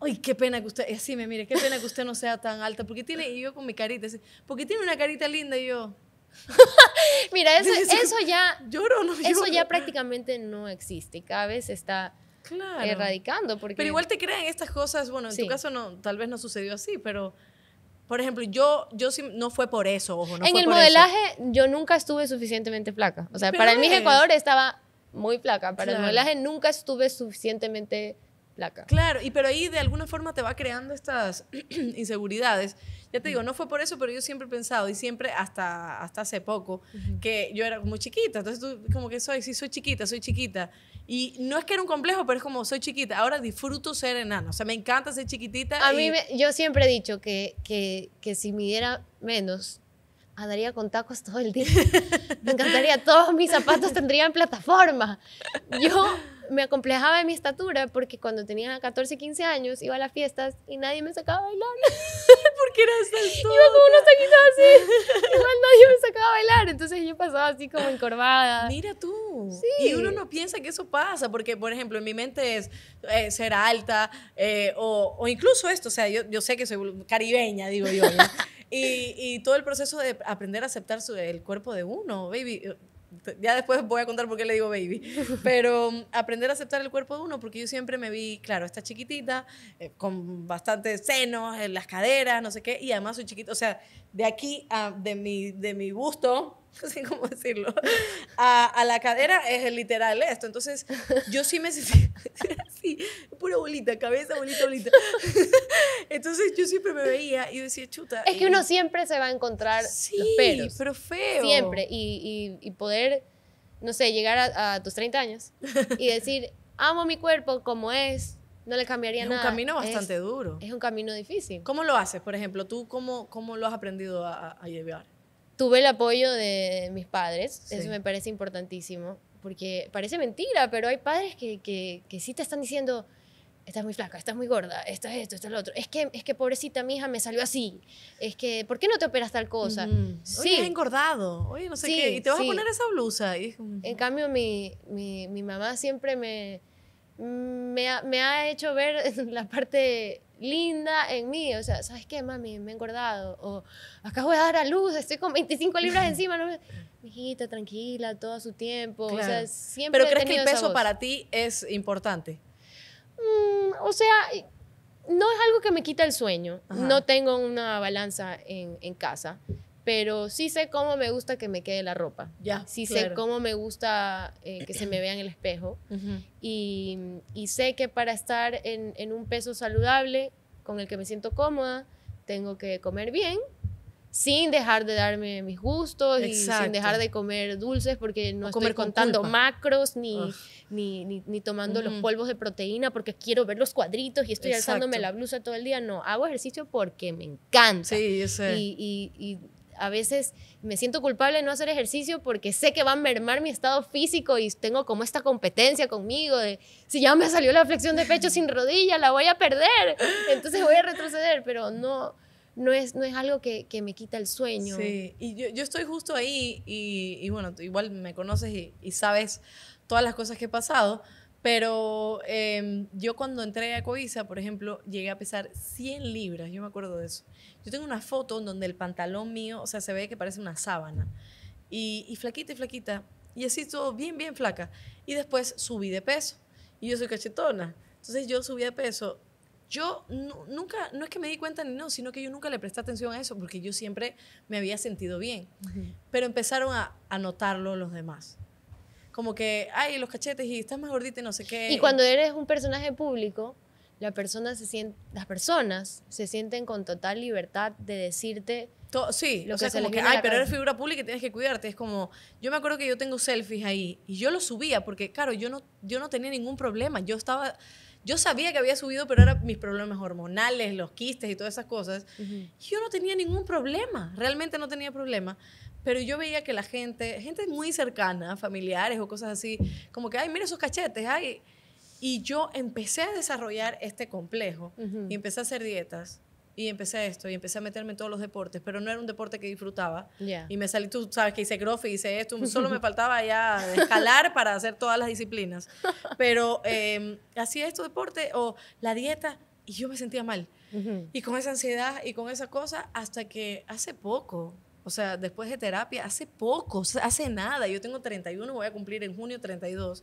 ay, qué pena que usted, así me mire, qué pena que usted no sea tan alta, porque tiene, y yo con mi carita, porque tiene una carita linda y yo. Mira, eso, eso, ya, lloro, no eso ya prácticamente no existe, cada vez está erradicando. Porque... Pero igual te creen estas cosas, bueno, en tu caso no, tal vez no sucedió así, pero por ejemplo, yo, yo no fue por eso, ojo. No en el modelaje yo nunca estuve suficientemente placa. O sea, para es. mí Ecuador estaba muy placa. Para el modelaje nunca estuve suficientemente placa. Claro, y pero ahí de alguna forma te va creando estas inseguridades. Ya te digo, no fue por eso, pero yo siempre he pensado, y siempre hasta, hasta hace poco, que yo era muy chiquita. Entonces tú, como que soy, sí, soy chiquita, soy chiquita. Y no es que era un complejo, pero es como soy chiquita, ahora disfruto ser enano, o sea, me encanta ser chiquitita. A mí yo siempre he dicho que, que, que si midiera menos, andaría con tacos todo el día. Me encantaría, todos mis zapatos tendrían plataforma. Yo me acomplejaba de mi estatura porque cuando tenía 14, 15 años iba a las fiestas y nadie me sacaba a bailar. porque era saltota. Iba con unos taquitos así. Igual nadie me sacaba a bailar. Entonces yo pasaba así como encorvada. Mira tú. Y uno no piensa que eso pasa porque, por ejemplo, en mi mente es eh, ser alta eh, o, o, incluso esto. O sea, yo, yo sé que soy caribeña, digo yo. Y, todo el proceso de aprender a aceptar el cuerpo de uno, baby. Eh, ya después voy a contar por qué le digo baby. Pero mm, aprender a aceptar el cuerpo de uno, porque yo siempre me vi, claro, esta chiquitita, eh, con bastantes senos, en las caderas, no sé qué, y además soy chiquita. O sea, de aquí, a, de, mi, de mi busto, así como decirlo, a, la cadera es literal esto. Entonces, yo sí me sentía así, pura bolita, cabeza, bolita, bolita. Entonces, yo siempre me veía y decía, chuta. Es que uno siempre se va a encontrar sí, pero feo. Siempre. Y, y, poder, no sé, llegar a, a tus 30 años y decir, amo mi cuerpo como es, no le cambiaría nada. Es un camino bastante duro. Es un camino difícil. ¿Cómo lo haces, por ejemplo? ¿Tú cómo, cómo lo has aprendido a, a llevar? Tuve el apoyo de mis padres, eso me parece importantísimo, porque parece mentira, pero hay padres que, que, sí te están diciendo, estás muy flaca, estás muy gorda, esto es esto, esto es lo otro. Es que, es que pobrecita mi hija me salió así. Es que, ¿por qué no te operas tal cosa? Sí. Oye, engordado. Oye, no sé qué. Y te vas a poner esa blusa. Y... En cambio, mi, mi, mamá siempre me, me ha, me ha hecho ver la parte linda en mí, o sea, ¿sabes qué, mami? Me he engordado, o acá voy a dar a luz, estoy con 25 libras encima, no Mijita, tranquila, todo su tiempo, o sea, siempre ¿Pero crees que el peso para ti es importante? Mm, o sea, no es algo que me quita el sueño, no tengo una balanza en, en casa, pero sí sé cómo me gusta que me quede la ropa. Ya, sí sé cómo me gusta eh, que se me vea en el espejo. y, sé que para estar en, un peso saludable, con el que me siento cómoda, tengo que comer bien, sin dejar de darme mis gustos y sin dejar de comer dulces porque no estoy comer contando macros ni ni, ni, tomando los polvos de proteína porque quiero ver los cuadritos y estoy alzándome la blusa todo el día. No, hago ejercicio porque me encanta. Sí, yo sé. y a veces me siento culpable de no hacer ejercicio porque sé que va a mermar mi estado físico y tengo como esta competencia conmigo de si ya me salió la flexión de pecho sin rodilla, la voy a perder, entonces voy a retroceder, pero no, no es, no es algo que, que me quita el sueño. Sí, y yo, yo estoy justo ahí y, y, bueno, igual me conoces y, y sabes todas las cosas que he pasado, pero em, yo cuando entré a Coisa, por ejemplo, llegué a pesar 100 libras, yo me acuerdo de eso. Yo tengo una foto en donde el pantalón mío, o sea, se ve que parece una sábana. Y, flaquita y flaquita, y así todo bien, bien flaca. Y después subí de peso, y yo soy cachetona. Entonces yo subí de peso. Yo nunca, no es que me di cuenta ni no, sino que yo nunca le presté atención a eso, porque yo siempre me había sentido bien. Pero empezaron a, a notarlo los demás como que, ay, los cachetes y estás más gordita y no sé qué. Y cuando eres un personaje público, la persona se siente, las personas se sienten con total libertad de decirte sí, lo o que sea, como que, ay, pero eres figura pública y tienes que cuidarte. Es como, yo me acuerdo que yo tengo selfies ahí y yo los subía porque, claro, yo no, yo no tenía ningún problema. Yo estaba, yo sabía que había subido, pero eran mis problemas hormonales, los quistes y todas esas cosas. Yo no tenía ningún problema, realmente no tenía problema. Pero yo veía que la gente, gente muy cercana, familiares o cosas así, como que, ay, mira esos cachetes, ay. Y yo empecé a desarrollar este complejo y empecé a hacer dietas y empecé esto y empecé a meterme en todos los deportes, pero no era un deporte que disfrutaba. Y me salí, tú sabes que hice crossfit, hice esto, solo me faltaba ya escalar para hacer todas las disciplinas. Pero em, hacía esto deporte o la dieta y yo me sentía mal. Y con esa ansiedad y con esa cosa hasta que hace poco, o sea, después de terapia, hace poco, hace nada, yo tengo 31, voy a cumplir en junio 32,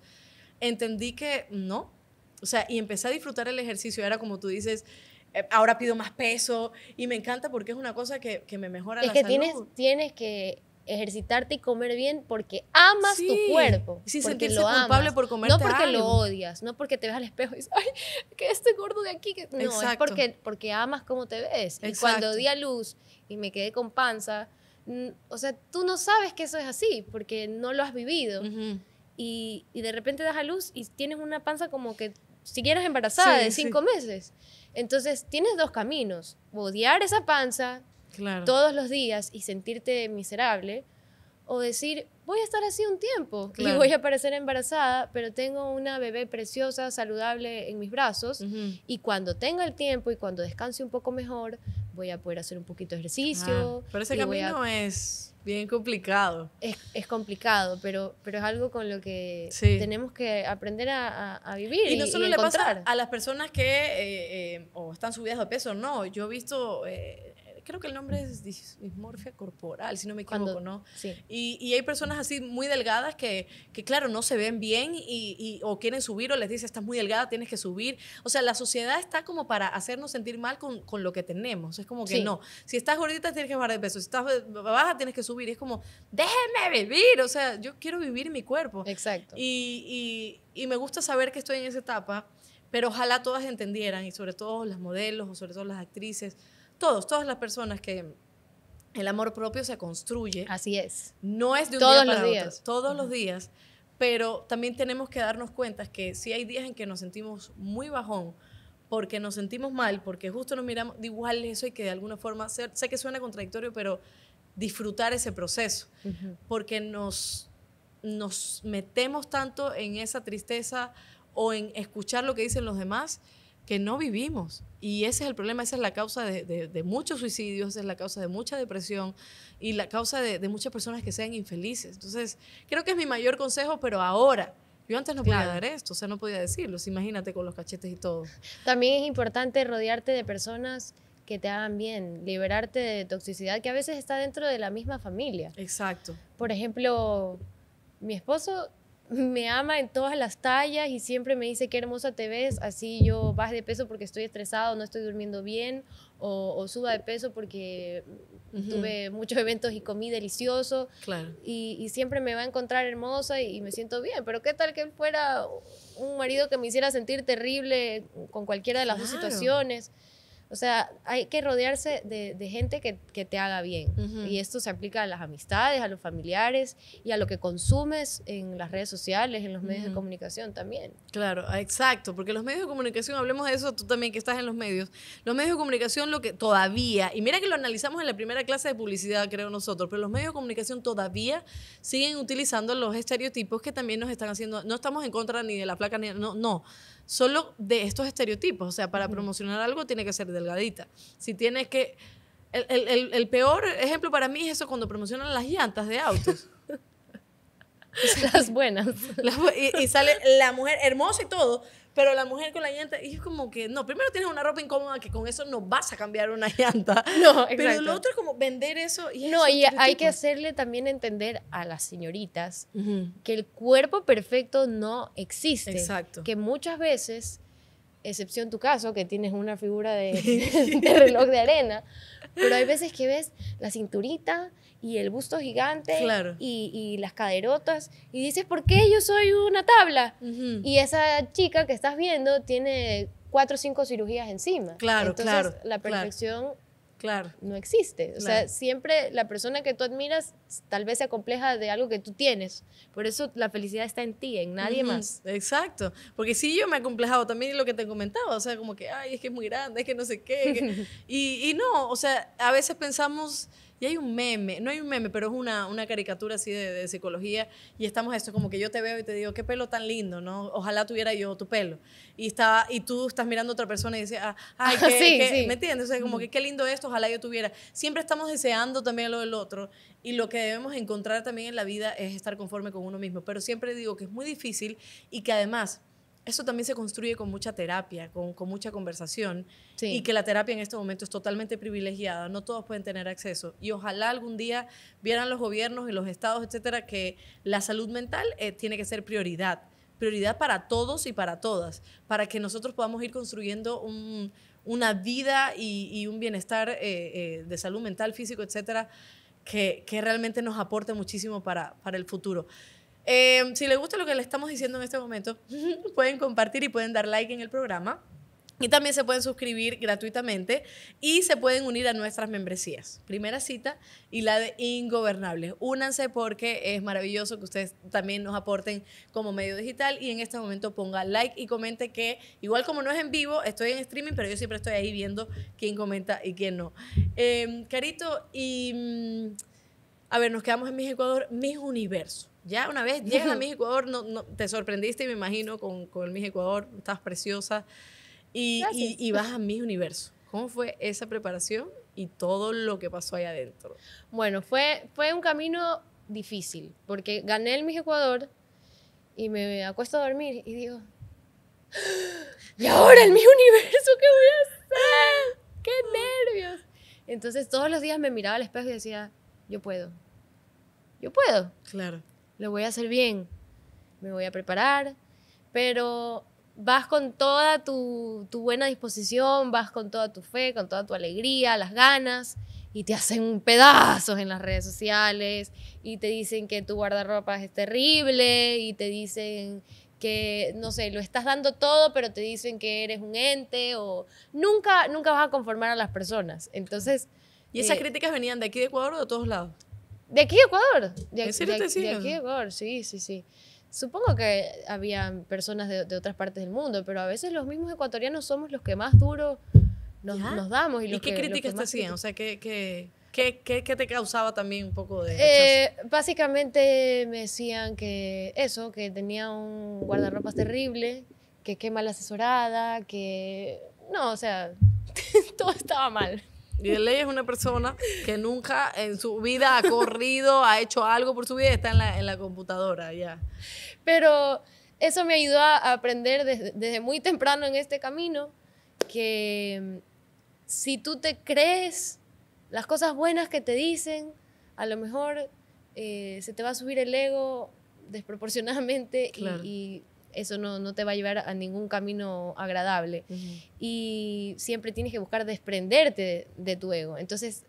entendí que no. O sea, y empecé a disfrutar el ejercicio. Era como tú dices, eh, ahora pido más peso y me encanta porque es una cosa que, que me mejora es la que Tienes, tienes que ejercitarte y comer bien porque amas tu cuerpo. Sí, porque sentirse culpable por comer No porque lo odias, no porque te ves al espejo y dices, ay, que este gordo de aquí. No, es porque, porque amas cómo te ves. Exacto. Y cuando di a luz y me quedé con panza, o sea, tú no sabes que eso es así porque no lo has vivido. y, de repente das a luz y tienes una panza como que siguieras embarazada de cinco meses. Entonces, tienes dos caminos. Odiar esa panza todos los días y sentirte miserable o decir, voy a estar así un tiempo y voy a parecer embarazada, pero tengo una bebé preciosa, saludable en mis brazos y cuando tenga el tiempo y cuando descanse un poco mejor, voy a poder hacer un poquito de ejercicio. pero ese eh, camino es bien complicado. Es, complicado, pero, pero es algo con lo que tenemos que aprender a, a, vivir. Y no solo le pasa a las personas que eh, eh, o están subidas de peso, no. Yo he visto eh, creo que el nombre es dismorfia corporal, si no me equivoco, ¿no? Sí. Y, y, hay personas así muy delgadas que, que claro, no se ven bien y, y, o quieren subir o les dice, estás muy delgada, tienes que subir. O sea, la sociedad está como para hacernos sentir mal con, con lo que tenemos. Es como que no, si estás gordita tienes que bajar de peso, si estás baja tienes que subir. Y es como, déjeme vivir, o sea, yo quiero vivir mi cuerpo. Exacto. y, y me gusta saber que estoy en esa etapa pero ojalá todas entendieran y sobre todo las modelos o sobre todo las actrices todos, todas las personas que el amor propio se construye. Así es. No es de un todos día para los días. todos los días. Pero también tenemos que darnos cuenta que si hay días en que nos sentimos muy bajón, porque nos sentimos mal, porque justo nos miramos, igual eso hay que de alguna forma Sé que suena contradictorio, pero disfrutar ese proceso, porque nos, nos metemos tanto en esa tristeza o en escuchar lo que dicen los demás que no vivimos. Y ese es el problema, esa es la causa de, muchos suicidios, esa es la causa de mucha depresión y la causa de, muchas personas que sean infelices. Entonces, creo que es mi mayor consejo, pero ahora, yo antes no podía dar esto, o sea, no podía decirlo, imagínate con los cachetes y todo. También es importante rodearte de personas que te hagan bien, liberarte de toxicidad que a veces está dentro de la misma familia. Exacto. Por ejemplo, mi esposo me ama en todas las tallas y siempre me dice qué hermosa te ves, así yo baje de peso porque estoy estresado, no estoy durmiendo bien, o, suba de peso porque tuve muchos eventos y comí delicioso. Claro. Y, siempre me va a encontrar hermosa y, me siento bien, pero qué tal que fuera un marido que me hiciera sentir terrible con cualquiera de las dos situaciones. O sea, hay que rodearse de, gente que, te haga bien. Y esto se aplica a las amistades, a los familiares y a lo que consumes en las redes sociales, en los medios de comunicación también. Claro, ah, exacto, porque los medios de comunicación, hablemos de eso tú también que estás en los medios. Los medios de comunicación lo que todavía, y mira que lo analizamos en la primera clase de publicidad, creo nosotros, pero los medios de comunicación todavía siguen utilizando los estereotipos que también nos están haciendo, no estamos en contra ni de la placa, ni, no, no solo de estos estereotipos. O sea, para promocionar algo tiene que ser delgadita. Si tienes que... El, el, peor ejemplo para mí es eso cuando promocionan las llantas de autos. Las buenas. y, sale la mujer hermosa y todo, pero la mujer con la llanta, y es como que, no, primero tienes una ropa incómoda que con eso no vas a cambiar una llanta. No, exacto. Pero lo otro es como vender eso. Y no, y hay que hacerle también entender a las señoritas que el cuerpo perfecto no existe. Exacto. Que muchas veces excepción tu caso, que tienes una figura de, de reloj de arena, pero hay veces que ves la cinturita y el busto gigante y, las caderotas y dices, ¿por qué yo soy una tabla? Y esa chica que estás viendo tiene cuatro o cinco cirugías encima. Claro, Entonces, claro. La perfección no existe. O sea, siempre la persona que tú admiras tal vez se compleja de algo que tú tienes. Por eso la felicidad está en ti, en nadie más. Exacto. Porque sí, yo me he complejado también lo que te comentaba. O sea, como que, ay, es que es muy grande, es que no sé qué. y, y no, o sea, a veces pensamos hay un meme, no hay un meme, pero es una, una caricatura así de, psicología. Y estamos esto, como que yo te veo y te digo, qué pelo tan lindo, ¿no? Ojalá tuviera yo tu pelo. Y, está y tú estás mirando a otra persona y dices, ah, ay, ah, ¿me entiendes? O sea, como que qué lindo esto, ojalá yo tuviera. Siempre estamos deseando también lo del otro. Y lo que debemos encontrar también en la vida es estar conforme con uno mismo. Pero siempre digo que es muy difícil y que además eso también se construye con mucha terapia, con, mucha conversación, y que la terapia en este momento es totalmente privilegiada, no todos pueden tener acceso. Y ojalá algún día vieran los gobiernos y los estados, etcétera, que la salud mental eh, tiene que ser prioridad, prioridad para todos y para todas, para que nosotros podamos ir construyendo una vida y, un bienestar eh, eh, de salud mental, físico, etcétera, que, realmente nos aporte muchísimo para el futuro. Em, si les gusta lo que le estamos diciendo en este momento, pueden compartir y pueden dar like en el programa. Y también se pueden suscribir gratuitamente y se pueden unir a nuestras membresías. Primera cita y la de Ingobernables. Únanse porque es maravilloso que ustedes también nos aporten como medio digital y en este momento ponga like y comente que, igual como no es en vivo, estoy en streaming, pero yo siempre estoy ahí viendo quién comenta y quién no. Em, Carito, y mm, a ver, nos quedamos en Mis Ecuador, Mis Universo. Ya una vez llegas a mi Ecuador, no, te sorprendiste, me imagino, con, con mi Ecuador, estás preciosa. Y, y, vas a mi universo. ¿Cómo fue esa preparación y todo lo que pasó ahí adentro? Bueno, fue, fue un camino difícil, porque gané el Miss Ecuador y me acuesto a dormir y digo, y ahora el mi Universo, ¿qué voy a hacer? ¡Qué nervios! Entonces todos los días me miraba al espejo y decía, yo puedo, yo puedo. Claro lo voy a hacer bien, me voy a preparar, pero vas con toda tu, buena disposición, vas con toda tu fe, con toda tu alegría, las ganas, y te hacen pedazos en las redes sociales, y te dicen que tu guardarropa es terrible, y te dicen que, no sé, lo estás dando todo, pero te dicen que eres un ente, o nunca, nunca vas a conformar a las personas. Entonces... ¿Y esas eh, críticas venían de aquí de Ecuador o de todos lados? De aquí a Ecuador. De, aquí Ecuador, sí, sí, sí. Supongo que había personas de, otras partes del mundo, pero a veces los mismos ecuatorianos somos los que más duro nos, damos. ¿Y, ¿Y qué que, críticas te hacían? O sea, ¿qué, te causaba también un poco de... Eh, básicamente me decían que eso, que tenía un guardarropas terrible, que qué mal asesorada, que... No, o sea, todo estaba mal. Y ley es una persona que nunca en su vida ha corrido, ha hecho algo por su vida, está en la, computadora ya. Pero eso me ayudó a aprender desde, muy temprano en este camino que mm, si tú te crees las cosas buenas que te dicen, a lo mejor eh, se te va a subir el ego desproporcionadamente y eso no, te va a llevar a ningún camino agradable. Y siempre tienes que buscar desprenderte de, tu ego. Entonces,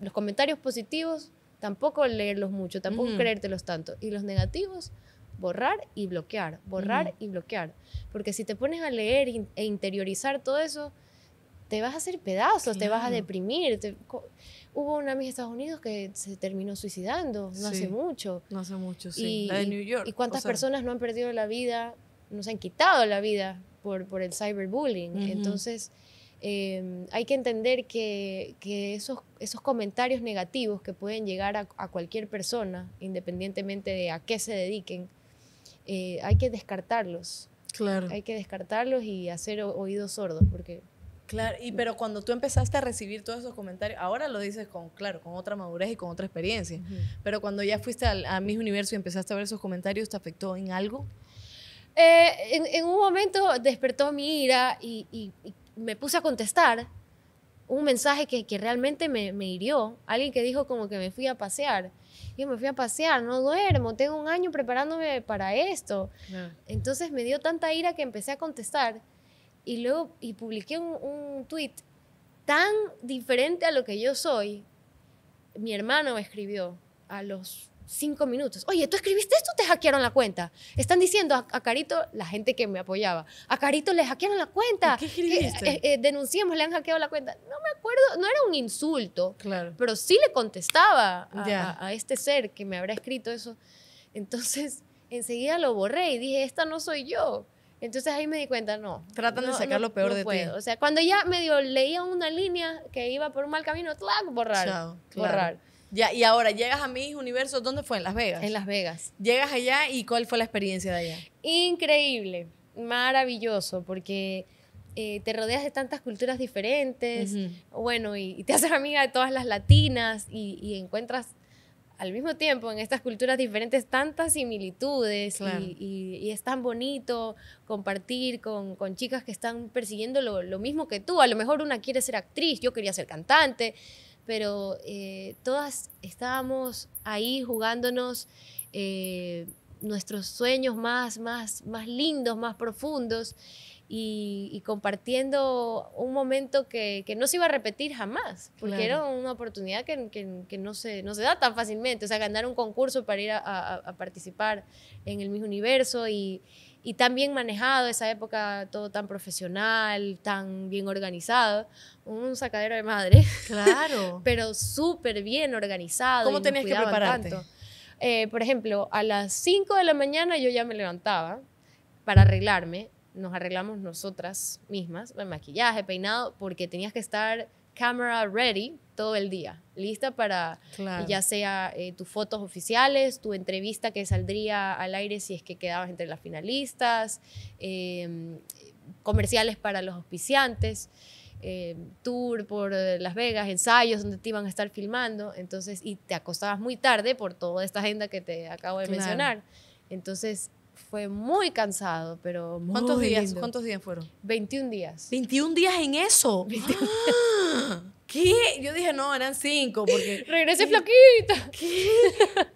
los comentarios positivos, tampoco leerlos mucho, tampoco creértelos tanto. Y los negativos, borrar y bloquear, borrar y bloquear. Porque si te pones a leer e interiorizar todo eso, te vas a hacer pedazos, te vas a deprimir. Hubo una de Estados Unidos que se terminó suicidando no hace mucho. No hace mucho, sí. Y, la de New York. ¿Y cuántas personas no han perdido la vida, no se han quitado la vida por, por el cyberbullying? Entonces, em, hay que entender que, que, esos, esos comentarios negativos que pueden llegar a, cualquier persona, independientemente de a qué se dediquen, eh, hay que descartarlos. Claro. Hay que descartarlos y hacer oídos sordos, porque Claro, pero cuando tú empezaste a recibir todos esos comentarios, ahora lo dices con, claro, con otra madurez y con otra experiencia, pero cuando ya fuiste a mi Universo y empezaste a ver esos comentarios, ¿te afectó en algo? Eh, en, un momento despertó mi ira y, me puse a contestar un mensaje que, que realmente me, me, hirió, alguien que dijo como que me fui a pasear. Yo me fui a pasear, no duermo, tengo un año preparándome para esto. Entonces me dio tanta ira que empecé a contestar y luego y publiqué un, un tweet tan diferente a lo que yo soy. Mi hermano me escribió a los cinco minutos. Oye, ¿tú escribiste esto? Te hackearon la cuenta. Están diciendo a, Carito, la gente que me apoyaba, a Carito le hackearon la cuenta. ¿Qué escribiste? Eh, eh, eh, denunciamos, le han hackeado la cuenta. No me acuerdo, no era un insulto, claro. pero sí le contestaba a, este ser que me habrá escrito eso. Entonces, enseguida lo borré y dije, esta no soy yo. Entonces ahí me di cuenta, no. Tratan de sacar lo peor de ti. O sea, cuando ya medio leía una línea que iba por un mal camino, ¡tlac! borrar. Borrar. Ya, y ahora llegas a mis universos, ¿dónde fue? En Las Vegas. En Las Vegas. Llegas allá y ¿cuál fue la experiencia de allá? Increíble, maravilloso, porque eh, te rodeas de tantas culturas diferentes, bueno, y, te haces amiga de todas las latinas y encuentras al mismo tiempo en estas culturas diferentes tantas similitudes y, es tan bonito compartir con, chicas que están persiguiendo lo, mismo que tú. A lo mejor una quiere ser actriz, yo quería ser cantante, pero eh, todas estábamos ahí jugándonos eh, nuestros sueños más, más, más lindos, más profundos y, compartiendo un momento que, no se iba a repetir jamás, porque era una oportunidad que, que, no, se, no se da tan fácilmente, o sea, ganar un concurso para ir a, participar en el mismo universo y, y tan bien manejado, esa época todo tan profesional, tan bien organizado, un sacadero de madre. Claro. pero súper bien organizado. ¿Cómo tenías que prepararte? Tanto. Eh, por ejemplo, a las 5 de la mañana yo ya me levantaba para arreglarme nos arreglamos nosotras mismas, maquillaje, peinado, porque tenías que estar camera ready todo el día, lista para ya sea eh, tus fotos oficiales, tu entrevista que saldría al aire si es que quedabas entre las finalistas, em, comerciales para los auspiciantes, em, tour por Las Vegas, ensayos donde te iban a estar filmando, entonces, y te acostabas muy tarde por toda esta agenda que te acabo de mencionar. Entonces, fue muy cansado, pero ¿Cuántos días, ¿Cuántos días fueron? 21 días. 21 días en eso. ¿Qué? Yo dije, no, eran cinco porque regresé flaquita. ¿Qué?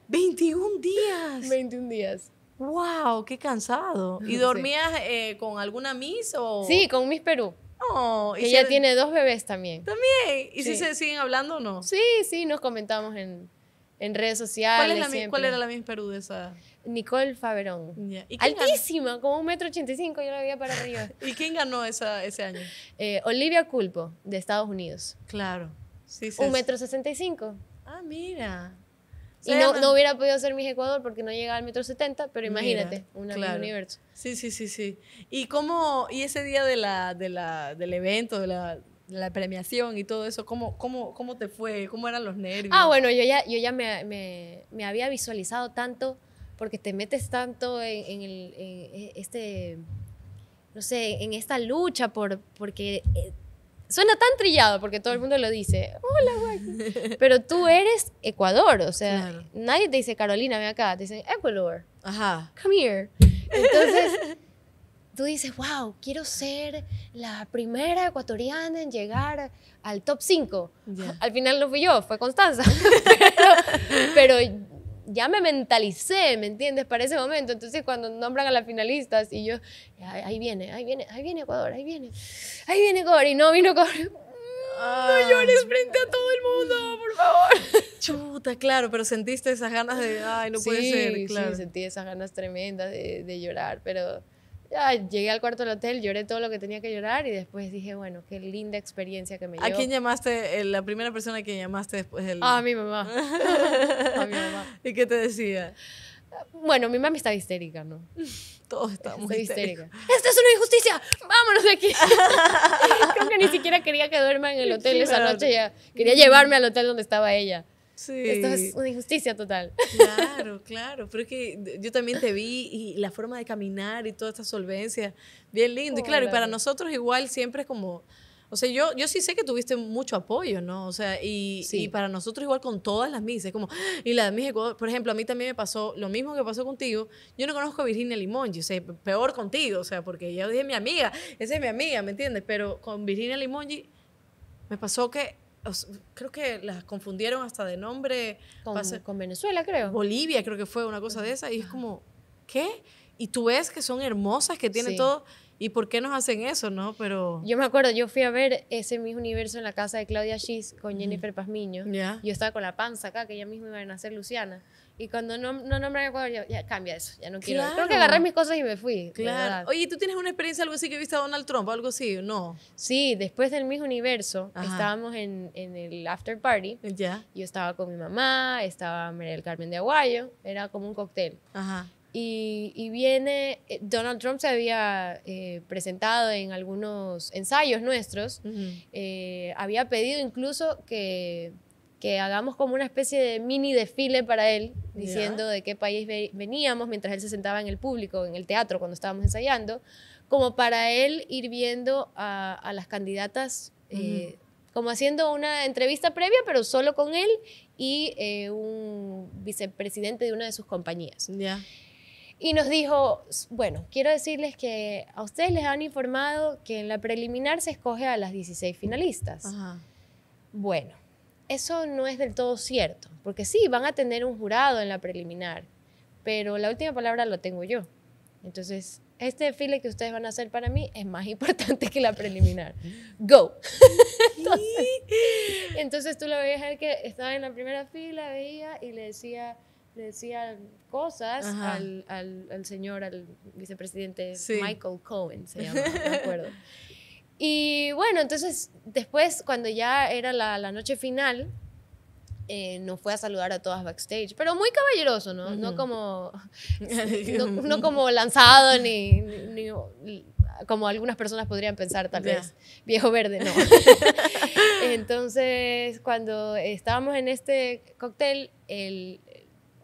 21 días. 21 días. Wow, qué cansado. ¿Y dormías eh, con alguna Miss o Sí, con Miss Perú. Oh, y ella tiene dos bebés también. También. ¿Y si se siguen hablando o no? Sí, sí, nos comentamos en en redes sociales. ¿Cuál, era la Miss Perú de esa? Nicole Faberón. Altísima, como un metro ochenta y cinco, yo la veía para arriba. ¿Y quién ganó esa, ese año? Eh, Olivia Culpo, de Estados Unidos. Claro. Sí, un metro sesenta y cinco. Ah, mira. y no, hubiera podido ser Miss Ecuador porque no llegaba al metro setenta, pero imagínate, un una universo. Sí, sí, sí, sí. ¿Y cómo, y ese día de la, de la, del evento, de la la premiación y todo eso, ¿cómo, cómo, cómo te fue? ¿Cómo eran los nervios? Ah, bueno, yo ya, yo ya me, me, había visualizado tanto, porque te metes tanto en, el, este, no sé, en esta lucha por, porque... Eh, suena tan trillado porque todo el mundo lo dice, hola güey, pero tú eres Ecuador, o sea, nadie te dice Carolina, ven acá, te dicen Ecuador, Ajá. come here. Entonces, tú dices, wow, quiero ser la primera ecuatoriana en llegar al top 5. Al final no fui yo, fue Constanza. pero, ya me mentalicé, ¿me entiendes? Para ese momento. Entonces cuando nombran a las finalistas y yo, ahí viene, ahí viene, ahí viene Ecuador, ahí viene, ahí viene Ecuador y no vino Ecuador. Ah. No llores frente a todo el mundo, por favor. Chuta, claro, pero sentiste esas ganas de, ay, no puede ser, claro. Sí, sentí esas ganas tremendas de llorar, pero ya, ah, llegué al cuarto del hotel, lloré todo lo que tenía que llorar y después dije, bueno, qué linda experiencia que me dio ¿A quién llamaste, la primera persona que llamaste después a ah, mi mamá. a mi mamá. ¿Y qué te decía? Bueno, mi mamá está histérica, ¿no? Todos estamos muy histérica. ¡Esta es una injusticia! ¡Vámonos de aquí! Creo que ni siquiera quería que duerma en el hotel esa noche. Ya. Quería llevarme al hotel donde estaba ella. Esto es una injusticia total. Claro, claro. Pero es que yo también te vi y la forma de caminar y toda esta solvencia, bien lindo. y oh, claro, y para nosotros igual siempre es como... O sea, yo, yo sí sé que tuviste mucho apoyo, ¿no? O sea, y, para nosotros igual con todas las es como, ah", y la de mis por ejemplo, a mí también me pasó lo mismo que pasó contigo. Yo no conozco a Virginia Limongi o sea, peor contigo, o sea, porque ella dije mi amiga, esa es mi amiga, ¿me entiendes? Pero con Virginia Limongi me pasó que creo que las confundieron hasta de nombre. Con, con, Venezuela, creo. Bolivia, creo que fue una cosa de esa. Y es como, ¿qué? Y tú ves que son hermosas, que tienen todo. ¿Y por qué nos hacen eso, no? Pero... Yo me acuerdo, yo fui a ver ese mismo universo en la casa de Claudia Schiss con Jennifer Pazmiño. Yo estaba con la panza acá, que ella misma iba a nacer Luciana. Y cuando no, no nombran Ecuador, ya, ya, cambia eso, ya no quiero. Creo que agarré mis cosas y me fui. Claro. Oye, ¿tú tienes una experiencia algo así que viste a Donald Trump o algo así? No. Sí, después del mismo universo, estábamos en, en, el after party. Ya. Yo estaba con mi mamá, estaba María del Carmen de Aguayo, era como un cóctel. Ajá. Y, viene, eh, Donald Trump se había eh, presentado en algunos ensayos nuestros, eh, había pedido incluso que, que, hagamos como una especie de mini desfile para él, diciendo de qué país veníamos mientras él se sentaba en el público, en el teatro cuando estábamos ensayando, como para él ir viendo a, las candidatas. como haciendo una entrevista previa, pero solo con él y un vicepresidente de una de sus compañías. Ya y nos dijo, bueno, quiero decirles que a ustedes les han informado que en la preliminar se escoge a las 16 finalistas. Bueno, eso no es del todo cierto, porque sí, van a tener un jurado en la preliminar, pero la última palabra lo tengo yo. Entonces, este desfile que ustedes van a hacer para mí es más importante que la preliminar. ¡Go! entonces, tú lo veías a que estaba en la primera fila, veía y le decía le decía cosas al, señor, al vicepresidente Michael Cohen, se llama, me acuerdo. Y bueno, entonces después, cuando ya era la, noche final, eh, nos fue a saludar a todas backstage, pero muy caballeroso, ¿no? No como no, como lanzado ni, como algunas personas podrían pensar tal vez, viejo verde, no. Entonces, cuando estábamos en este cóctel, el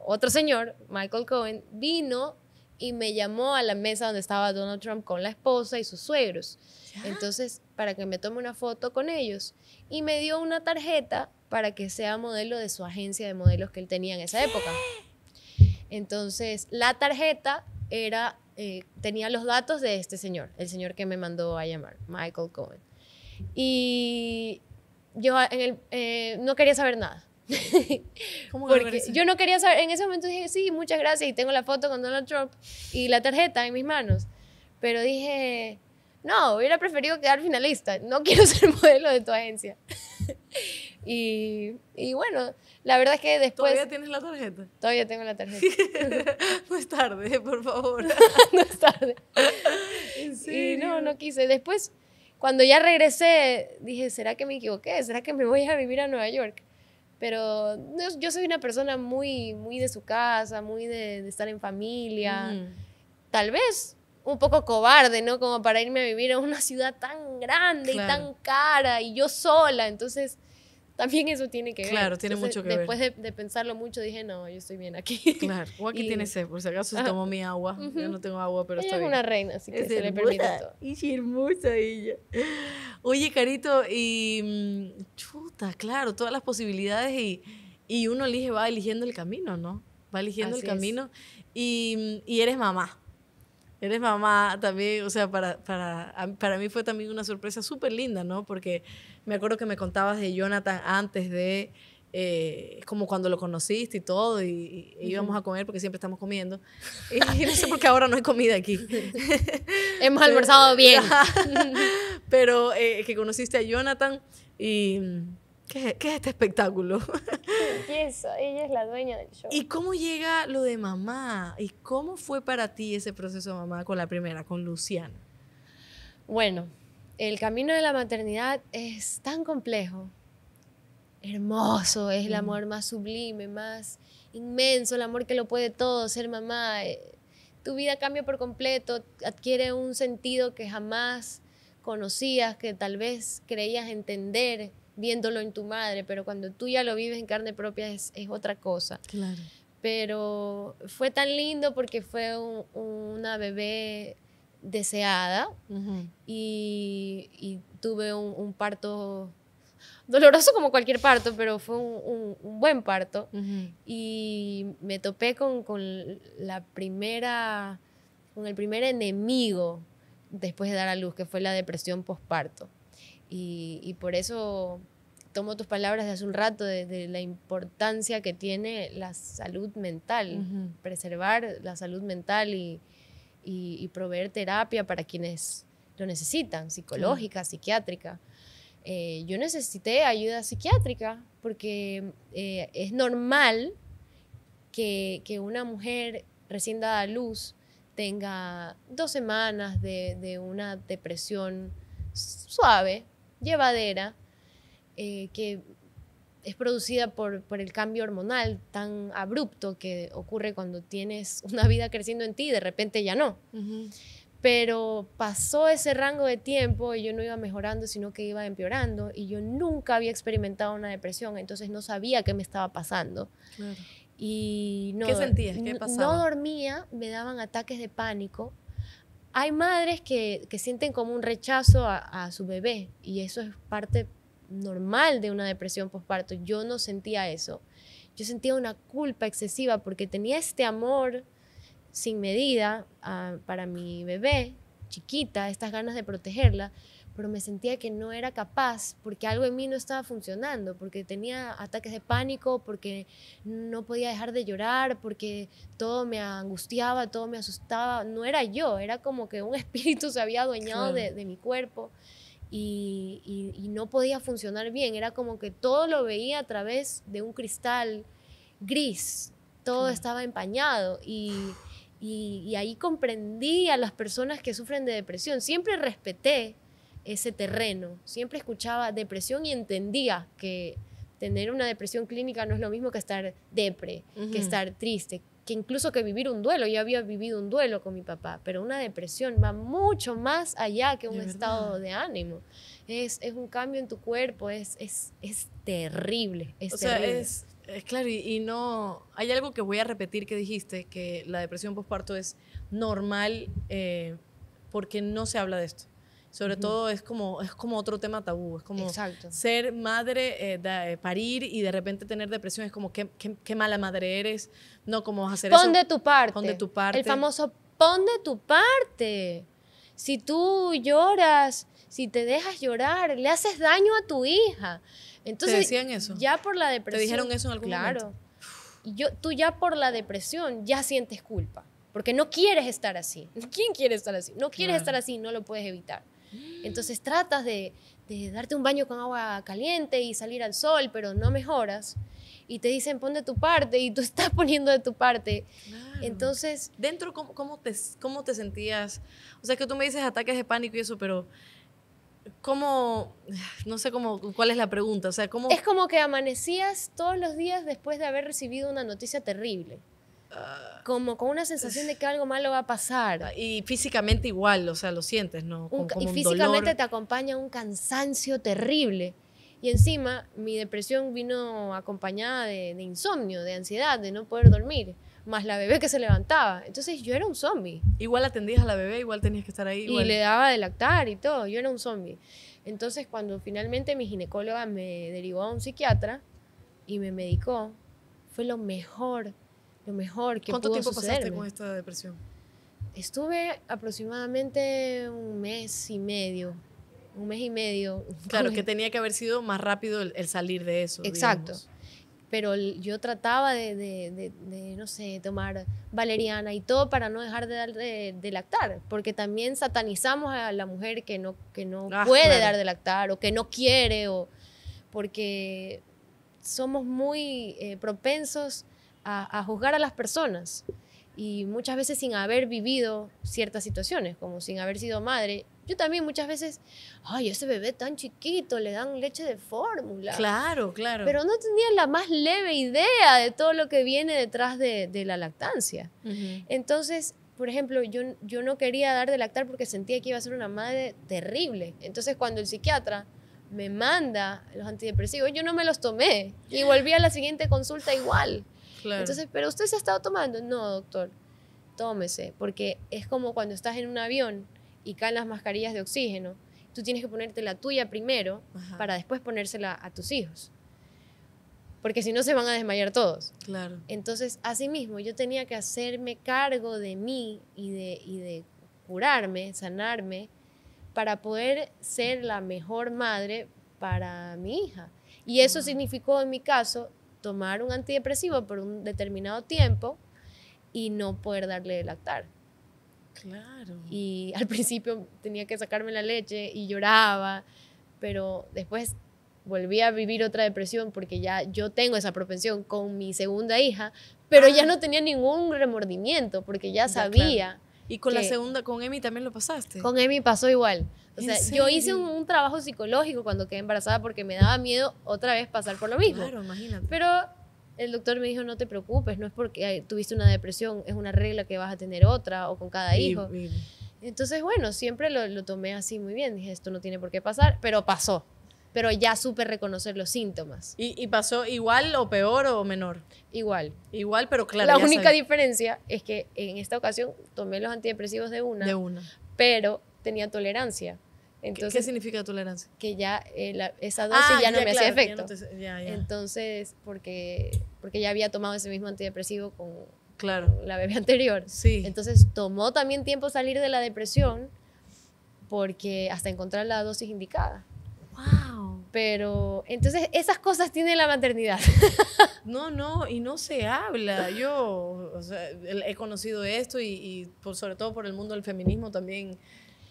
otro señor, Michael Cohen, vino y me llamó a la mesa donde estaba Donald Trump con la esposa y sus suegros. Entonces, para que me tome una foto con ellos. Y me dio una tarjeta para que sea modelo de su agencia de modelos que él tenía en esa época. Entonces, la tarjeta era, eh, tenía los datos de este señor, el señor que me mandó a llamar, Michael Cohen. Y yo en eh, no quería saber nada. porque yo no quería saber, en ese momento dije, sí, muchas gracias y tengo la foto con Donald Trump y la tarjeta en mis manos. Pero dije, no, hubiera preferido quedar finalista, no quiero ser modelo de tu agencia. y, y, bueno, la verdad es que después... ¿Todavía tienes la tarjeta? Todavía tengo la tarjeta. no es tarde, por favor. no es tarde. Sí, Y no, no quise. Después, cuando ya regresé, dije, ¿será que me equivoqué? ¿Será que me voy a vivir a Nueva York? Pero yo soy una persona muy, muy de su casa, muy de, estar en familia. Tal vez un poco cobarde, ¿no? Como para irme a vivir a una ciudad tan grande y tan cara y yo sola. Entonces también eso tiene que ver. Claro, tiene mucho que ver. Después de, pensarlo mucho dije, no, yo estoy bien aquí. Claro, o aquí tiene sed, por si acaso se tomó mi agua. Yo no tengo agua, pero ella está es una reina, así que se le permite todo. Y hermosa ella. Oye, Carito, y mm, chuta, claro, todas las posibilidades y, y uno elige, va eligiendo el camino, ¿no? Va eligiendo el camino y, mm, y eres mamá eres mamá también, o sea, para, para, para mí fue también una sorpresa súper linda, ¿no? Porque me acuerdo que me contabas de Jonathan antes de, eh, como cuando lo conociste y todo, y, íbamos a comer porque siempre estamos comiendo. Y no ahora no hay comida aquí. Hemos almorzado bien. Pero eh, que conociste a Jonathan y... ¿Qué, es este espectáculo? ¿Qué es eso? Ella es la dueña del show. ¿Y cómo llega lo de mamá? ¿Y cómo fue para ti ese proceso mamá con la primera, con Luciana? Bueno, el camino de la maternidad es tan complejo, hermoso, es el amor más sublime, más inmenso, el amor que lo puede todo, ser mamá. Eh, tu vida cambia por completo, adquiere un sentido que jamás conocías, que tal vez creías entender viéndolo en tu madre, pero cuando tú ya lo vives en carne propia es, otra cosa. Claro. Pero fue tan lindo porque fue una bebé deseada y, tuve un, parto doloroso como cualquier parto, pero fue un, buen parto y me topé con, con, la primera, con el primer enemigo después de dar a luz, que fue la depresión postparto. Y, por eso tomo tus palabras de hace un rato, de, la importancia que tiene la salud mental, preservar la salud mental y, y, proveer terapia para quienes lo necesitan, psicológica, psiquiátrica. Eh, yo necesité ayuda psiquiátrica porque eh, es normal que, una mujer recién dada a luz tenga dos semanas de, una depresión suave, llevadera, eh, que es producida por, por, el cambio hormonal tan abrupto que ocurre cuando tienes una vida creciendo en ti y de repente ya no. Pero pasó ese rango de tiempo y yo no iba mejorando, sino que iba empeorando y yo nunca había experimentado una depresión, entonces no sabía qué me estaba pasando. Y no, ¿Qué sentías? ¿Qué pasaba? No dormía, me daban ataques de pánico. Hay madres que, que sienten como un rechazo a su bebé y eso es parte normal de una depresión postparto. Yo no sentía eso. Yo sentía una culpa excesiva porque tenía este amor sin medida ah, para mi bebé chiquita, estas ganas de protegerla, pero me sentía que no era capaz porque algo en mí no estaba funcionando, porque tenía ataques de pánico, porque no podía dejar de llorar, porque todo me angustiaba, todo me asustaba. No era yo, era como que un espíritu se había adueñado de mi cuerpo y, no podía funcionar bien. Era como que todo lo veía a través de un cristal gris, todo estaba empañado y, ahí comprendí a las personas que sufren de depresión. Siempre respeté ese terreno, siempre escuchaba depresión y entendía que tener una depresión clínica no es lo mismo que estar depre, que estar triste, incluso que vivir un duelo, yo había vivido un duelo con mi papá, pero una depresión va mucho más allá que un estado de ánimo. Es, un cambio en tu cuerpo, es, es, terrible. o es, claro, y, no, hay algo que voy a repetir que dijiste, que la depresión postparto es normal eh, porque no se habla de esto. Sobre todo es como, es como otro tema tabú, es como ser madre, eh, eh, parir y de repente tener depresión, es como qué, qué, mala madre eres, no cómo vas a hacer pon eso. De tu parte. Pon de tu parte. El famoso pon de tu parte. Si tú lloras, si te dejas llorar, le haces daño a tu hija. Entonces, ¿Te decían eso? Ya por la depresión. ¿Te dijeron eso en algún claro, momento? Claro. Yo, tú ya por la depresión ya sientes culpa, porque no quieres estar así. ¿Quién quiere estar así? No quieres estar así, no lo puedes evitar. Entonces tratas de, darte un baño con agua caliente y salir al sol, pero no mejoras y te dicen pon de tu parte y tú estás poniendo de tu parte. Entonces... Dentro, ¿cómo, te, sentías? O sea, que tú me dices ataques de pánico y eso, pero ¿cómo, no sé cómo, cuál es la pregunta? sea, Es como que amanecías todos los días después de haber recibido una noticia terrible como con una sensación de que algo malo va a pasar. Ah, y físicamente igual, o sea, lo sientes, ¿no? y físicamente te acompaña un cansancio terrible. Y encima mi depresión vino acompañada de, insomnio, de ansiedad, de no poder dormir, más la bebé que se levantaba. Entonces yo era un zombie. Igual atendías a la bebé, igual tenías que estar ahí. Y le daba de lactar y todo, yo era un zombie. Entonces cuando finalmente mi ginecóloga me derivó a un psiquiatra y me medicó, fue lo mejor lo mejor que ¿Cuánto tiempo pasaste con esta depresión? Estuve aproximadamente un mes y medio. Un mes y medio. Claro, que tenía que haber sido más rápido el, salir de eso. Exacto. Pero yo trataba de, no sé, tomar valeriana y todo para no dejar de, dar de lactar. Porque también satanizamos a la mujer que no, que no ah, puede dar de lactar o que no quiere o porque somos muy eh, propensos a, juzgar a las personas y muchas veces sin haber vivido ciertas situaciones, como sin haber sido madre. Yo también muchas veces, ay, ese bebé tan chiquito, le dan leche de fórmula. Claro, claro. Pero no tenía la más leve idea de todo lo que viene detrás de, la lactancia. Entonces, por ejemplo, yo, yo no quería dar de lactar porque sentía que iba a ser una madre terrible. Entonces, cuando el psiquiatra me manda los antidepresivos, yo no me los tomé y volví a la siguiente consulta igual. Entonces, pero usted se ha estado tomando. No, doctor, tómese, porque es como cuando estás en un avión y caen las mascarillas de oxígeno. Tú tienes que ponerte la tuya primero para después ponérsela a tus hijos. Porque si no, se van a desmayar todos. Claro. Entonces, mismo yo tenía que hacerme cargo de mí y de, y de curarme, sanarme, para poder ser la mejor madre para mi hija. Y eso significó en mi caso tomar un antidepresivo por un determinado tiempo y no poder darle de lactar. Claro. Y al principio tenía que sacarme la leche y lloraba, pero después volví a vivir otra depresión porque ya yo tengo esa propensión con mi segunda hija, pero ya ah. no tenía ningún remordimiento porque ya sabía. Y con la segunda, con Emi también lo pasaste. Con Emi pasó igual. O yo hice un, trabajo psicológico cuando quedé embarazada porque me daba miedo otra vez pasar por lo mismo. Claro, imagínate. Pero el doctor me dijo, no te preocupes, no es porque tuviste una depresión, es una regla que vas a tener otra o con cada hijo. Entonces, bueno, siempre lo, tomé así muy bien. Dije, esto no tiene por qué pasar, pero pasó. Pero ya supe reconocer los síntomas. ¿Y, pasó igual o peor o menor? Igual. Igual, pero claro. La única diferencia es que en esta ocasión tomé los antidepresivos de una. De una. Pero tenía tolerancia. Entonces, ¿Qué, significa tolerancia? Que ya eh, esa ah, dosis ya no me hacía efecto. Entonces, porque, porque ya había tomado ese mismo antidepresivo con, claro. la bebé anterior. Sí. Entonces, tomó también tiempo salir de la depresión porque hasta encontrar la dosis indicada. ¡Wow! Pero entonces esas cosas tiene la maternidad. no, no, y no se habla. Yo o sea, he conocido esto y, sobre todo por el mundo del feminismo también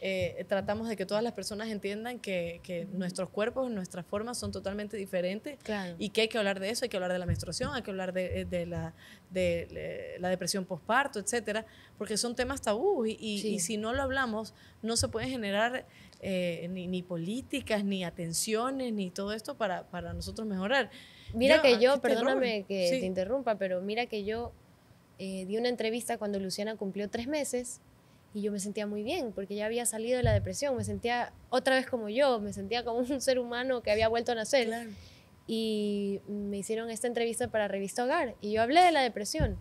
eh, tratamos de que todas las personas entiendan que, nuestros cuerpos, nuestras formas son totalmente diferentes y que hay que hablar de eso, hay que hablar de la menstruación, hay que hablar de, eh, la, de la depresión postparto, etcétera, porque son temas tabú y, si no lo hablamos no se puede generar eh, ni, políticas, ni atenciones, ni todo esto para, nosotros mejorar. Mira que yo, perdóname que te interrumpa, pero mira que yo di una entrevista cuando Luciana cumplió tres meses y yo me sentía muy bien porque ya había salido de la depresión, me sentía otra vez como yo, me sentía como un ser humano que había vuelto a nacer. Y me hicieron esta entrevista para Revista Hogar y yo hablé de la depresión.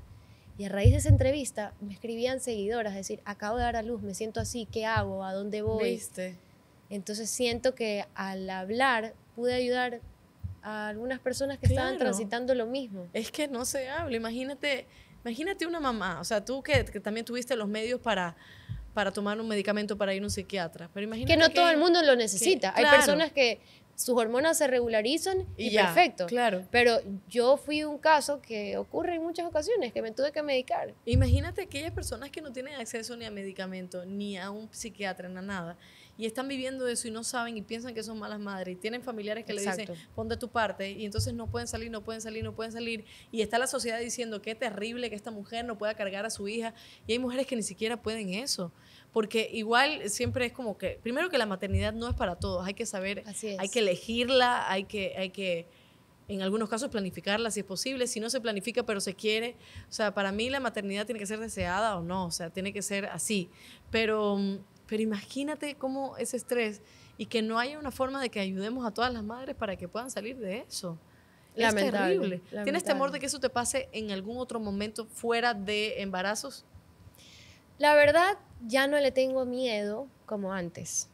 Y a raíz de esa entrevista me escribían seguidoras, es decir, acabo de dar a luz, me siento así, ¿qué hago? ¿A dónde voy? Entonces siento que al hablar pude ayudar a algunas personas que estaban transitando lo mismo. Es que no se habla, imagínate, imagínate una mamá, o sea, tú que, que también tuviste los medios para para tomar un medicamento para ir a un psiquiatra. Pero imagínate que no todo el mundo lo necesita. Hay personas que sus hormonas se regularizan y, perfecto. Claro. Pero yo fui un caso que ocurre en muchas ocasiones, que me tuve que medicar. Imagínate aquellas personas que no tienen acceso ni a medicamento, ni a un psiquiatra, ni a nada y están viviendo eso y no saben y piensan que son malas madres. Y tienen familiares que le dicen, pon de tu parte, y entonces no pueden salir, no pueden salir, no pueden salir. Y está la sociedad diciendo, qué terrible que esta mujer no pueda cargar a su hija. Y hay mujeres que ni siquiera pueden eso. Porque igual siempre es como que, primero que la maternidad no es para todos, hay que saber, hay que elegirla, hay que, hay que, en algunos casos planificarla si es posible, si no se planifica pero se quiere, o sea, para mí la maternidad tiene que ser deseada o no, o sea, tiene que ser así, pero mm, pero imagínate cómo ese estrés y que no haya una forma de que ayudemos a todas las madres para que puedan salir de eso. es terrible. ¿Tienes temor de que eso te pase en algún otro momento fuera de embarazos? La verdad, ya no le tengo miedo como antes.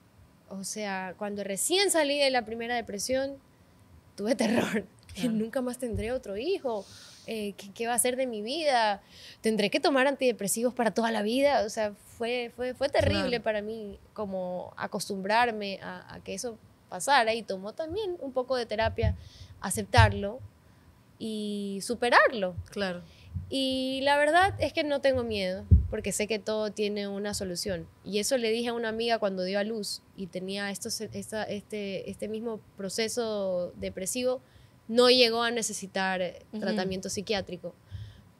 O sea, cuando recién salí de la primera depresión, tuve terror. que nunca más tendré otro hijo. Eh, ¿qué, va a ser de mi vida? ¿Tendré que tomar antidepresivos para toda la vida? O sea, fue, fue, fue terrible para mí como acostumbrarme a, que eso pasara y tomó también un poco de terapia aceptarlo y superarlo. Claro. Y la verdad es que no tengo miedo, porque sé que todo tiene una solución. Y eso le dije a una amiga cuando dio a luz y tenía esto, esta, este, este mismo proceso depresivo. No llegó a necesitar eh, tratamiento psiquiátrico,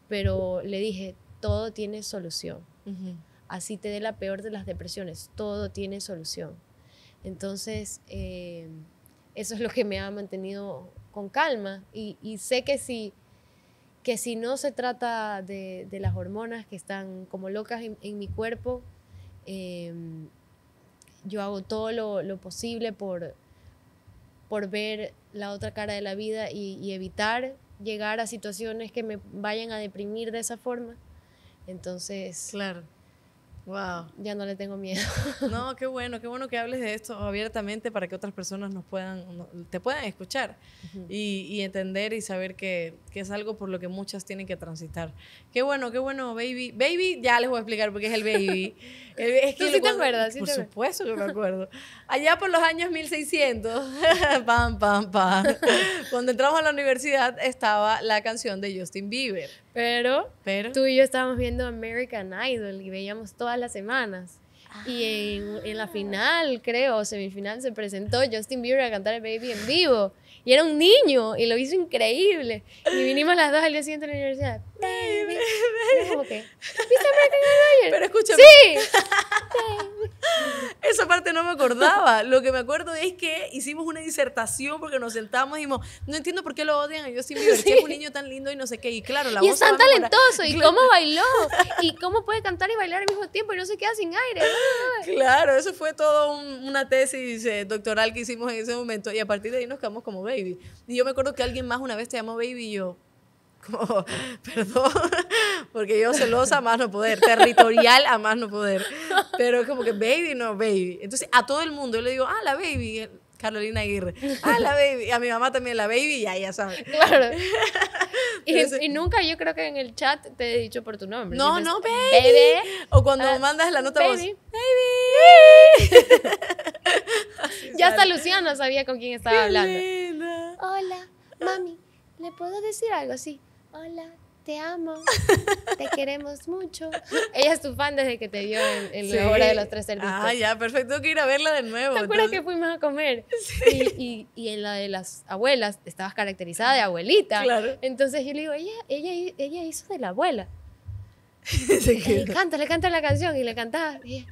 pero le dije, todo tiene solución. Así te dé la peor de las depresiones, todo tiene solución. Entonces, em, eso es lo que me ha mantenido con calma y, sé que si que si no se trata de, las hormonas que están como locas en, mi cuerpo, em, yo hago todo lo, posible por, por ver la otra cara de la vida y, evitar llegar a situaciones que me vayan a deprimir de esa forma. Entonces, claro Wow, ya no le tengo miedo. no, qué bueno, qué bueno que hables de esto abiertamente para que otras personas nos puedan, te puedan escuchar y, entender y saber que, es algo por lo que muchas tienen que transitar. Qué bueno, qué bueno, baby. Baby, ya les voy a explicar porque es el baby. es que sí te acuerdas, Por supuesto que me acuerdo. Allá por los años 1600, pam, pam, pam, cuando entramos a la universidad estaba la canción de Justin Bieber. Pero, tú y yo estábamos viendo American Idol y veíamos todas las semanas. Y en, la ah. final, creo, semifinal, se presentó Justin Bieber a cantar el Baby en vivo. Y era un niño y lo hizo increíble. Y vinimos las dos al día siguiente a la universidad baby. baby. Como que, ¿Viste American Pero escúchame. Sí. Esa parte no me acordaba. Lo que me acuerdo es que hicimos una disertación porque nos sentamos y dijimos, no entiendo por qué lo odian. Yo sí me divertí, un niño tan lindo y no sé qué. Y claro, la voz. Y es tan talentoso. Y cómo bailó. Y cómo puede cantar y bailar al mismo tiempo y no se queda sin aire. Claro, eso fue todo una tesis eh, doctoral que hicimos en ese momento. Y a partir de ahí nos quedamos como baby. Y yo me acuerdo que alguien más una vez te llamó baby y yo, perdón, porque yo celosa a más no poder, territorial a más no poder, pero como que baby, no, baby. Entonces a todo el mundo yo le digo, ah, la baby, Carolina Aguirre, ah, la baby, a mi mamá también la baby, ya, ya sabes. Claro. Y, nunca yo creo que en el chat te he dicho por tu nombre. No, no, baby. o cuando ah, mandas la nota baby. baby. baby. ya hasta Luciana sabía con quién estaba hablando. Hola, mami. ¿Le puedo decir algo? Sí hola, te amo, te queremos mucho. Ella es tu fan desde que te dio en, la hora de los tres servicios. Ah, ya, perfecto, que ir a verla de nuevo. ¿Te acuerdas que fuimos a comer? Y, en la de las abuelas, estabas caracterizada de abuelita. Claro. Entonces yo le digo, ella, ella, ella hizo de la abuela. le, canta, le canta la canción y le cantaba. Y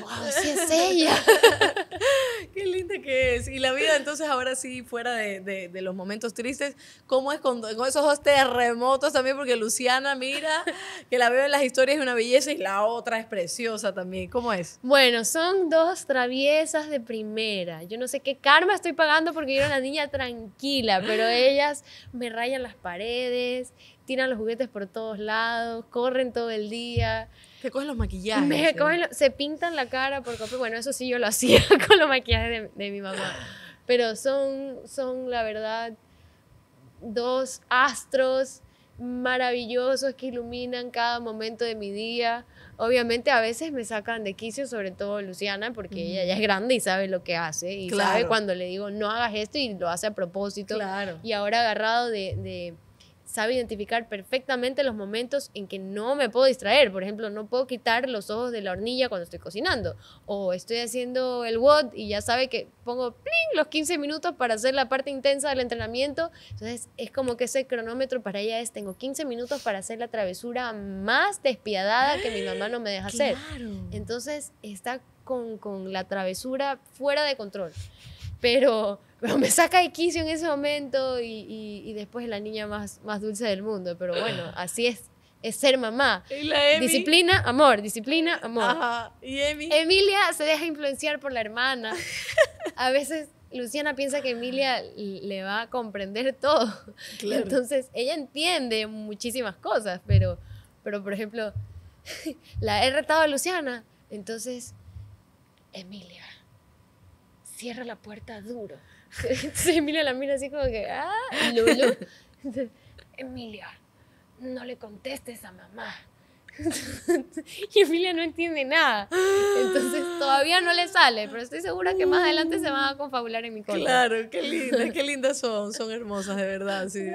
wow, sí es ella. Qué linda que es. Y la vida, entonces, ahora sí, fuera de, de, los momentos tristes, ¿cómo es con, esos dos terremotos también? Porque Luciana, mira, que la veo en las historias de una belleza y la otra es preciosa también. ¿Cómo es? Bueno, son dos traviesas de primera. Yo no sé qué karma estoy pagando porque yo era una niña tranquila, pero ellas me rayan las paredes, tiran los juguetes por todos lados, corren todo el día. Te cogen los maquillajes. se pintan la cara por Bueno, eso sí yo lo hacía con los maquillajes de, mi mamá. Pero son, son, la verdad, dos astros maravillosos que iluminan cada momento de mi día. Obviamente a veces me sacan de quicio, sobre todo Luciana, porque ella ya es grande y sabe lo que hace y sabe cuando le digo no hagas esto y lo hace a propósito. Claro. Y ahora agarrado de, sabe identificar perfectamente los momentos en que no me puedo distraer. Por ejemplo, no puedo quitar los ojos de la hornilla cuando estoy cocinando. O estoy haciendo el WOD y ya sabe que pongo los 15 minutos para hacer la parte intensa del entrenamiento. Entonces es como que ese cronómetro para ella es, tengo 15 minutos para hacer la travesura más despiadada que mi mamá no me deja hacer. Entonces está con, con la travesura fuera de control. Pero pero me saca de quicio en ese momento y, después la niña más, más dulce del mundo. Pero bueno, así es, es ser mamá. Disciplina, amor, disciplina, amor. Emilia se deja influenciar por la hermana. A veces Luciana piensa que Emilia le va a comprender todo. Entonces, ella entiende muchísimas cosas, pero, pero por ejemplo, la he retado a Luciana. Entonces, Emilia, cierra la puerta duro. Entonces Emilia la mira así como que, ah, Emilia, no le contestes a mamá. y Emilia no entiende nada. Entonces todavía no le sale, pero estoy segura que más adelante se van a confabular en mi cola. Claro, qué lindas, qué lindas son, son hermosas de verdad. Sí.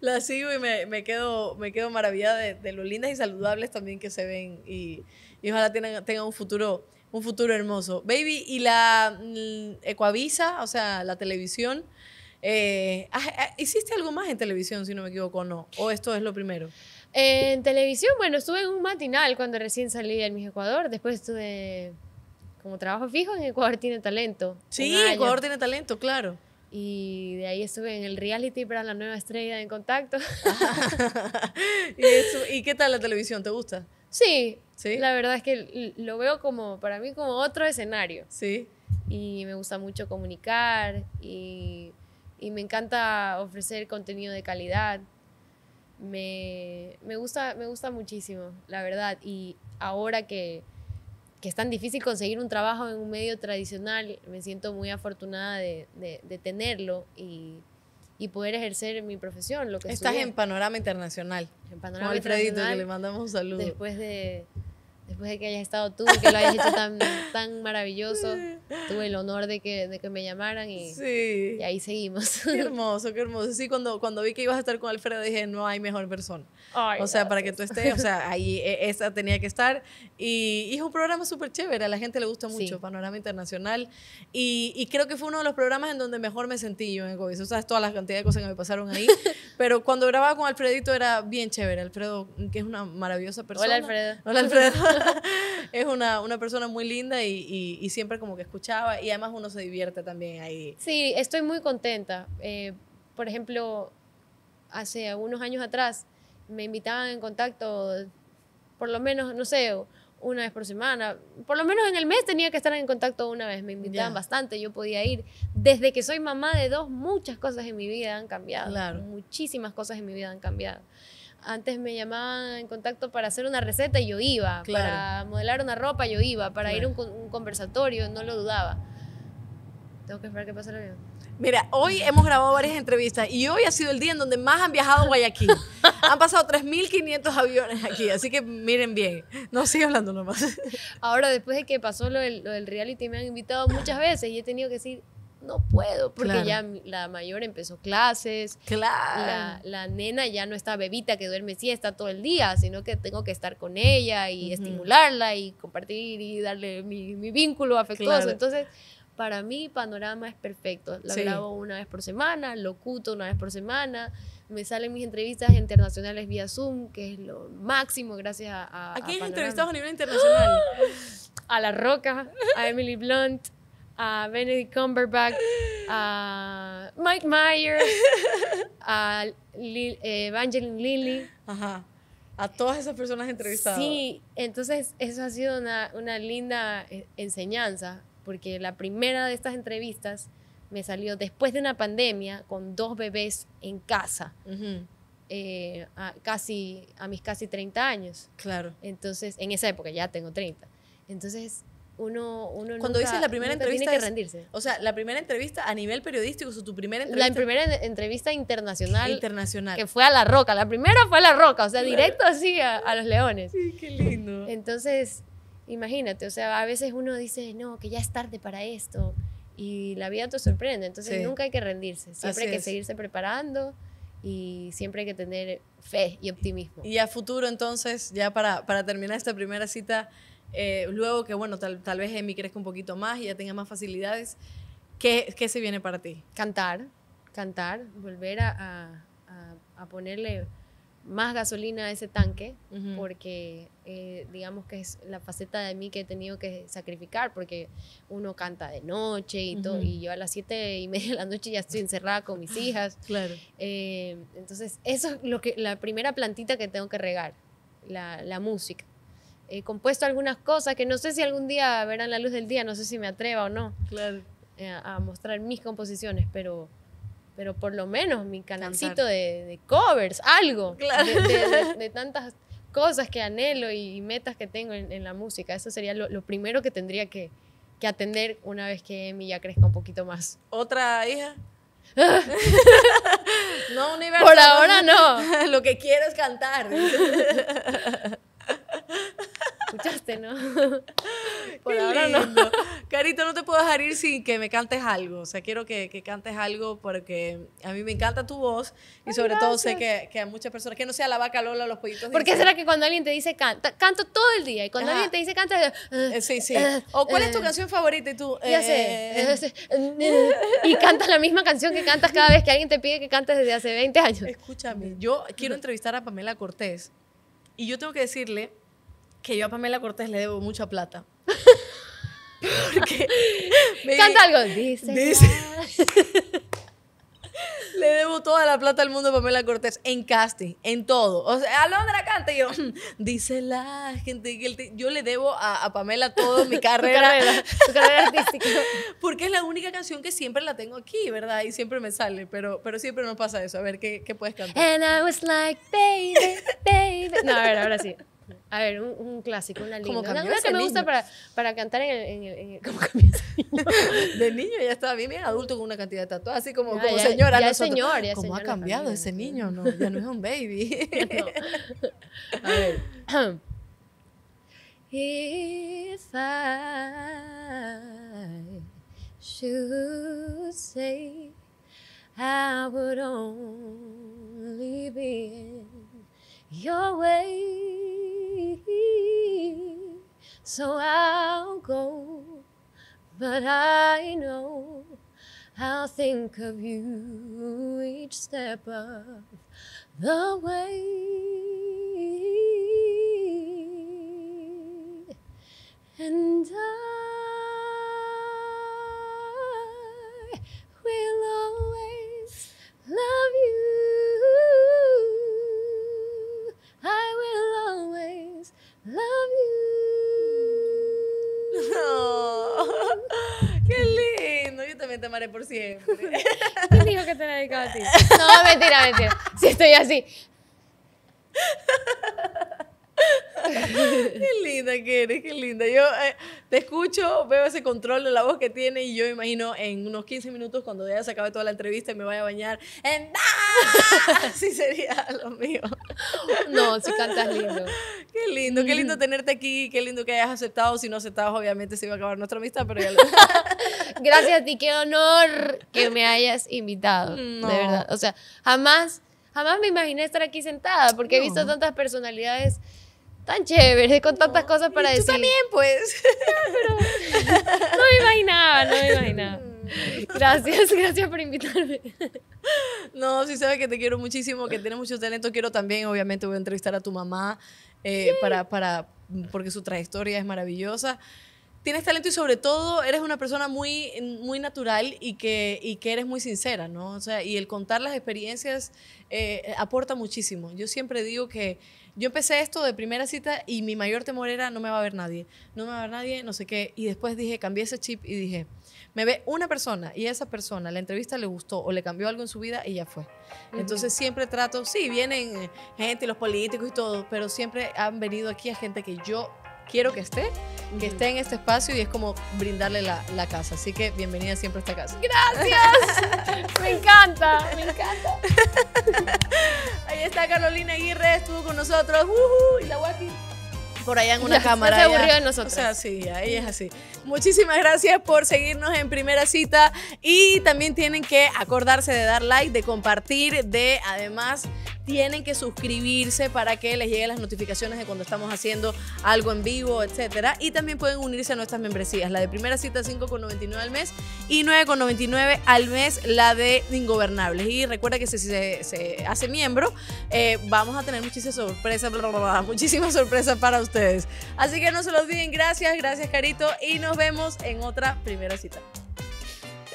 Las sigo y me, quedo, me quedo maravillada de, lo lindas y saludables también que se ven y, y ojalá tengan, tengan un futuro un futuro hermoso. Baby, ¿y la mm, ecuavisa, o sea, la televisión? Eh, ah, ah, ¿Hiciste algo más en televisión, si no me equivoco, no? ¿O esto es lo primero? en televisión, bueno, estuve en un matinal cuando recién salí de Mis Ecuador. Después estuve como trabajo fijo en Ecuador Tiene Talento. Sí, Ecuador Tiene Talento, claro. Y de ahí estuve en el reality para la nueva estrella en contacto. ¿Y qué tal la televisión? ¿Te gusta? Sí, la verdad es que lo veo como, para mí, como otro escenario. Sí. Y me gusta mucho comunicar y, me encanta ofrecer contenido de calidad. Me, gusta, me gusta muchísimo, la verdad. Y ahora que, es tan difícil conseguir un trabajo en un medio tradicional, me siento muy afortunada de, de tenerlo y, y poder ejercer mi profesión. Lo que Estás en Panorama Internacional. En Panorama Alfredito, le mandamos un saludo. Después de, después de que hayas estado tú, que lo hayas hecho tan, tan maravilloso, tuve el honor de que, de que me llamaran y, y, ahí seguimos. Qué hermoso, qué hermoso. Sí, cuando, cuando vi que ibas a estar con Alfredo dije, no hay mejor persona. o sea, para que tú estés, o sea, ahí e, esa tenía que estar. Y, hizo es un programa súper chévere, a la gente le gusta mucho, Panorama Internacional. Y, y, creo que fue uno de los programas en donde mejor me sentí yo en Ecovis. O sea, todas las cantidades de cosas que me pasaron ahí. Pero cuando grababa con Alfredito era bien chévere. Alfredo, que es una maravillosa persona. Hola, Alfredo. Hola, Alfredo. es una, persona muy linda y, siempre como que escuchaba y además uno se divierte también ahí. Sí, estoy muy contenta. Eh, por ejemplo, hace algunos años atrás me invitaban en contacto por lo menos, no sé, una vez por semana, por lo menos en el mes tenía que estar en contacto una vez, me invitaban bastante, yo podía ir. Desde que soy mamá de dos, muchas cosas en mi vida han cambiado, muchísimas cosas en mi vida han cambiado. Antes me llamaban en contacto para hacer una receta y yo iba, para modelar una ropa yo iba, para ir a un, conversatorio, no lo dudaba. Tengo que esperar que pase el avión. Mira, hoy hemos grabado varias entrevistas y hoy ha sido el día en donde más han viajado Guayaquil. Han pasado 3.500 aviones aquí, así que miren bien. No sigue hablando nomás. Ahora, después de que pasó lo del reality, me han invitado muchas veces y he tenido que decir, no puedo, porque ya la mayor empezó clases, la, nena ya no está bebita que duerme siesta todo el día, sino que tengo que estar con ella y estimularla y compartir y darle mi, vínculo afectuoso. Entonces, para mí, Panorama es perfecto. La grabo una vez por semana, locuto una vez por semana me salen mis entrevistas internacionales vía Zoom, que es lo máximo gracias a... a a a nivel internacional. A La Roca, a Emily Blunt, a ah, Benedict Cumberbatch, a ah, Mike Myers, a ah, eh, Evangeline Lilly. A todas esas personas entrevistadas. Sí, entonces eso ha sido una, linda eh, enseñanza, porque la primera de estas entrevistas me salió después de una pandemia con dos bebés en casa, eh, casi, a mis casi 30 años. Claro. Entonces, en esa época ya tengo 30. Entonces, uno, Cuando dices la primera entrevista. Tiene que rendirse. o sea, la primera entrevista a nivel periodístico, o sea, tu primera entrevista. La primera entrevista internacional. Internacional. Que fue a La Roca. La primera fue a La Roca, o sea, directo así a, los leones. Sí, qué lindo. Entonces, imagínate, o sea, a veces uno dice, no, que ya es tarde para esto. Y la vida te sorprende. Entonces, nunca hay que rendirse. Siempre hay que seguirse preparando y siempre hay que tener fe y optimismo. Y a futuro, entonces, ya para, para terminar esta primera cita, eh, luego que, bueno, tal, tal vez Emi crezca un poquito más y ya tenga más facilidades. ¿Qué, se viene para ti? Cantar, cantar, volver a, ponerle más gasolina a ese tanque, porque eh, digamos que es la faceta de mí que he tenido que sacrificar, porque uno canta de noche y todo, y yo a las siete y media de la noche ya estoy encerrada con mis hijas. Claro. Eh, entonces, eso es lo que, la primera plantita que tengo que regar, la música he compuesto algunas cosas que no sé si algún día verán la luz del día, no sé si me atreva o no eh, a mostrar mis composiciones, pero, pero por lo menos mi canalcito de, covers, algo de, tantas cosas que anhelo y, metas que tengo en, la música. Eso sería lo, primero que tendría que, atender una vez que Emi ya crezca un poquito más. ¿Otra hija? no, universal. Por ahora no. Lo que quiero es cantar. escuchaste, ¿no? Por ahora no. Carito, no te puedo dejar ir sin que me cantes algo. O sea, quiero que, cantes algo porque a mí me encanta tu voz y sobre todo sé que, que a muchas personas, que no sea la vaca Lola o los pollitos. ¿Por qué será que cuando alguien te dice canta, canto todo el día y cuando alguien te dice canta. Eh, sí, sí. Eh, o cuál es tu eh, canción favorita y tú. Ya sé. y cantas la misma canción que cantas cada vez que alguien te pide que cantes desde hace 20 años. Escúchame, yo quiero entrevistar a Pamela Cortés y yo tengo que decirle que yo a Pamela Cortés le debo mucha plata. Porque Canta algo. Dice. dice le debo toda la plata al mundo a Pamela Cortés en casting, en todo. O sea, Londra canta yo, mm, dice la gente que yo le debo a, Pamela Todo mi carrera. carrera, artística. Porque es la única canción que siempre la tengo aquí, ¿verdad? Y siempre me sale, pero, pero siempre nos pasa eso. A ver, ¿qué, puedes cantar? And I was like, baby, baby. No, a ver, ahora sí. A ver, un, un clásico, una linda. Una, una que me gusta para, para cantar en el... En el, en como niño. de niño ya estaba bien, bien adulto con una cantidad de tatuajes, así como, ah, como ya, señora. Ya nosotros. señor, ya ¿Cómo ha cambiado ese niño? No, ya no es un baby. no. A ver. If I should say I would only be in your way So I'll go, but I know I'll think of you each step of the way. And I will always love you. I will always love you. ¡Qué lindo! Yo también te amaré por siempre. ¿Quién dijo que te la dedicaba a ti? No, mentira, mentira. Si estoy así. qué linda que eres, qué linda. Yo eh, te escucho, veo ese control de la voz que tiene y yo imagino en unos 15 minutos cuando ya se acabe toda la entrevista y me vaya a bañar, ¡en Así ¡Ah! sería lo mío. No, si cantas lindo. Qué lindo, qué lindo mm. tenerte aquí, qué lindo que hayas aceptado. Si no aceptabas, obviamente se iba a acabar nuestra amistad, pero ya lo... Gracias a ti, qué honor que me hayas invitado, de verdad. O sea, jamás, jamás me imaginé estar aquí sentada porque he visto tantas personalidades tan chévere, con tantas cosas para decir. Tú también, pues. No, me imaginaba, no me imaginaba. Gracias, gracias por invitarme. No, sí sabes que te quiero muchísimo, que tienes mucho talento. Quiero también, obviamente, voy a entrevistar a tu mamá eh, para, para, porque su trayectoria es maravillosa tienes talento y sobre todo eres una persona muy, muy natural y que, que eres muy sincera, ¿no? O sea, y el contar las experiencias eh, aporta muchísimo. Yo siempre digo que yo empecé esto de primera cita y mi mayor temor era no me va a ver nadie, no me va a ver nadie, no sé qué. Y después dije, cambié ese chip y dije, me ve una persona y a esa persona la entrevista le gustó o le cambió algo en su vida y ya fue. Entonces siempre trato, sí, vienen eh, gente, los políticos y todo, pero siempre han venido aquí a gente que yo quiero que esté, que esté en este espacio y es como brindarle la, casa. Así que bienvenida siempre a esta casa. Gracias, me encanta, me encanta. Ahí está Carolina Aguirre, estuvo con nosotros. Uh Y la guapi por allá en una cámara. se de nosotros. O sea, sí, ahí es así. Muchísimas gracias por seguirnos en primera cita y también tienen que acordarse de dar like, de compartir, de además tienen que suscribirse para que les lleguen las notificaciones de cuando estamos haciendo algo en vivo, etcétera. Y también pueden unirse a nuestras membresías, la de primera cita 5,99 al mes y 9,99 al mes la de Ingobernables. Y recuerda que si se, hace miembro, eh, vamos a tener muchísimas sorpresas, muchísimas sorpresas para ustedes ustedes. Así que no se los olviden. Gracias, gracias, Carito. Y nos vemos en otra primera cita.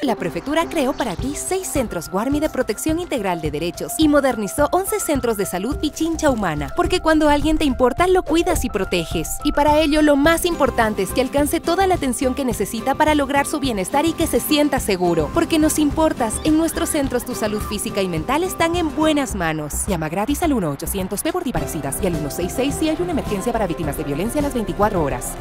La Prefectura creó para ti seis centros Guarmi de protección integral de derechos y modernizó 11 centros de salud Pichincha Humana, porque cuando alguien te importa lo cuidas y proteges. Y para ello lo más importante es que alcance toda la atención que necesita para lograr su bienestar y que se sienta seguro, porque nos importas, en nuestros centros tu salud física y mental están en buenas manos. Llama gratis al 1-800-P por y al 166 si hay una emergencia para víctimas de violencia a las 24 horas.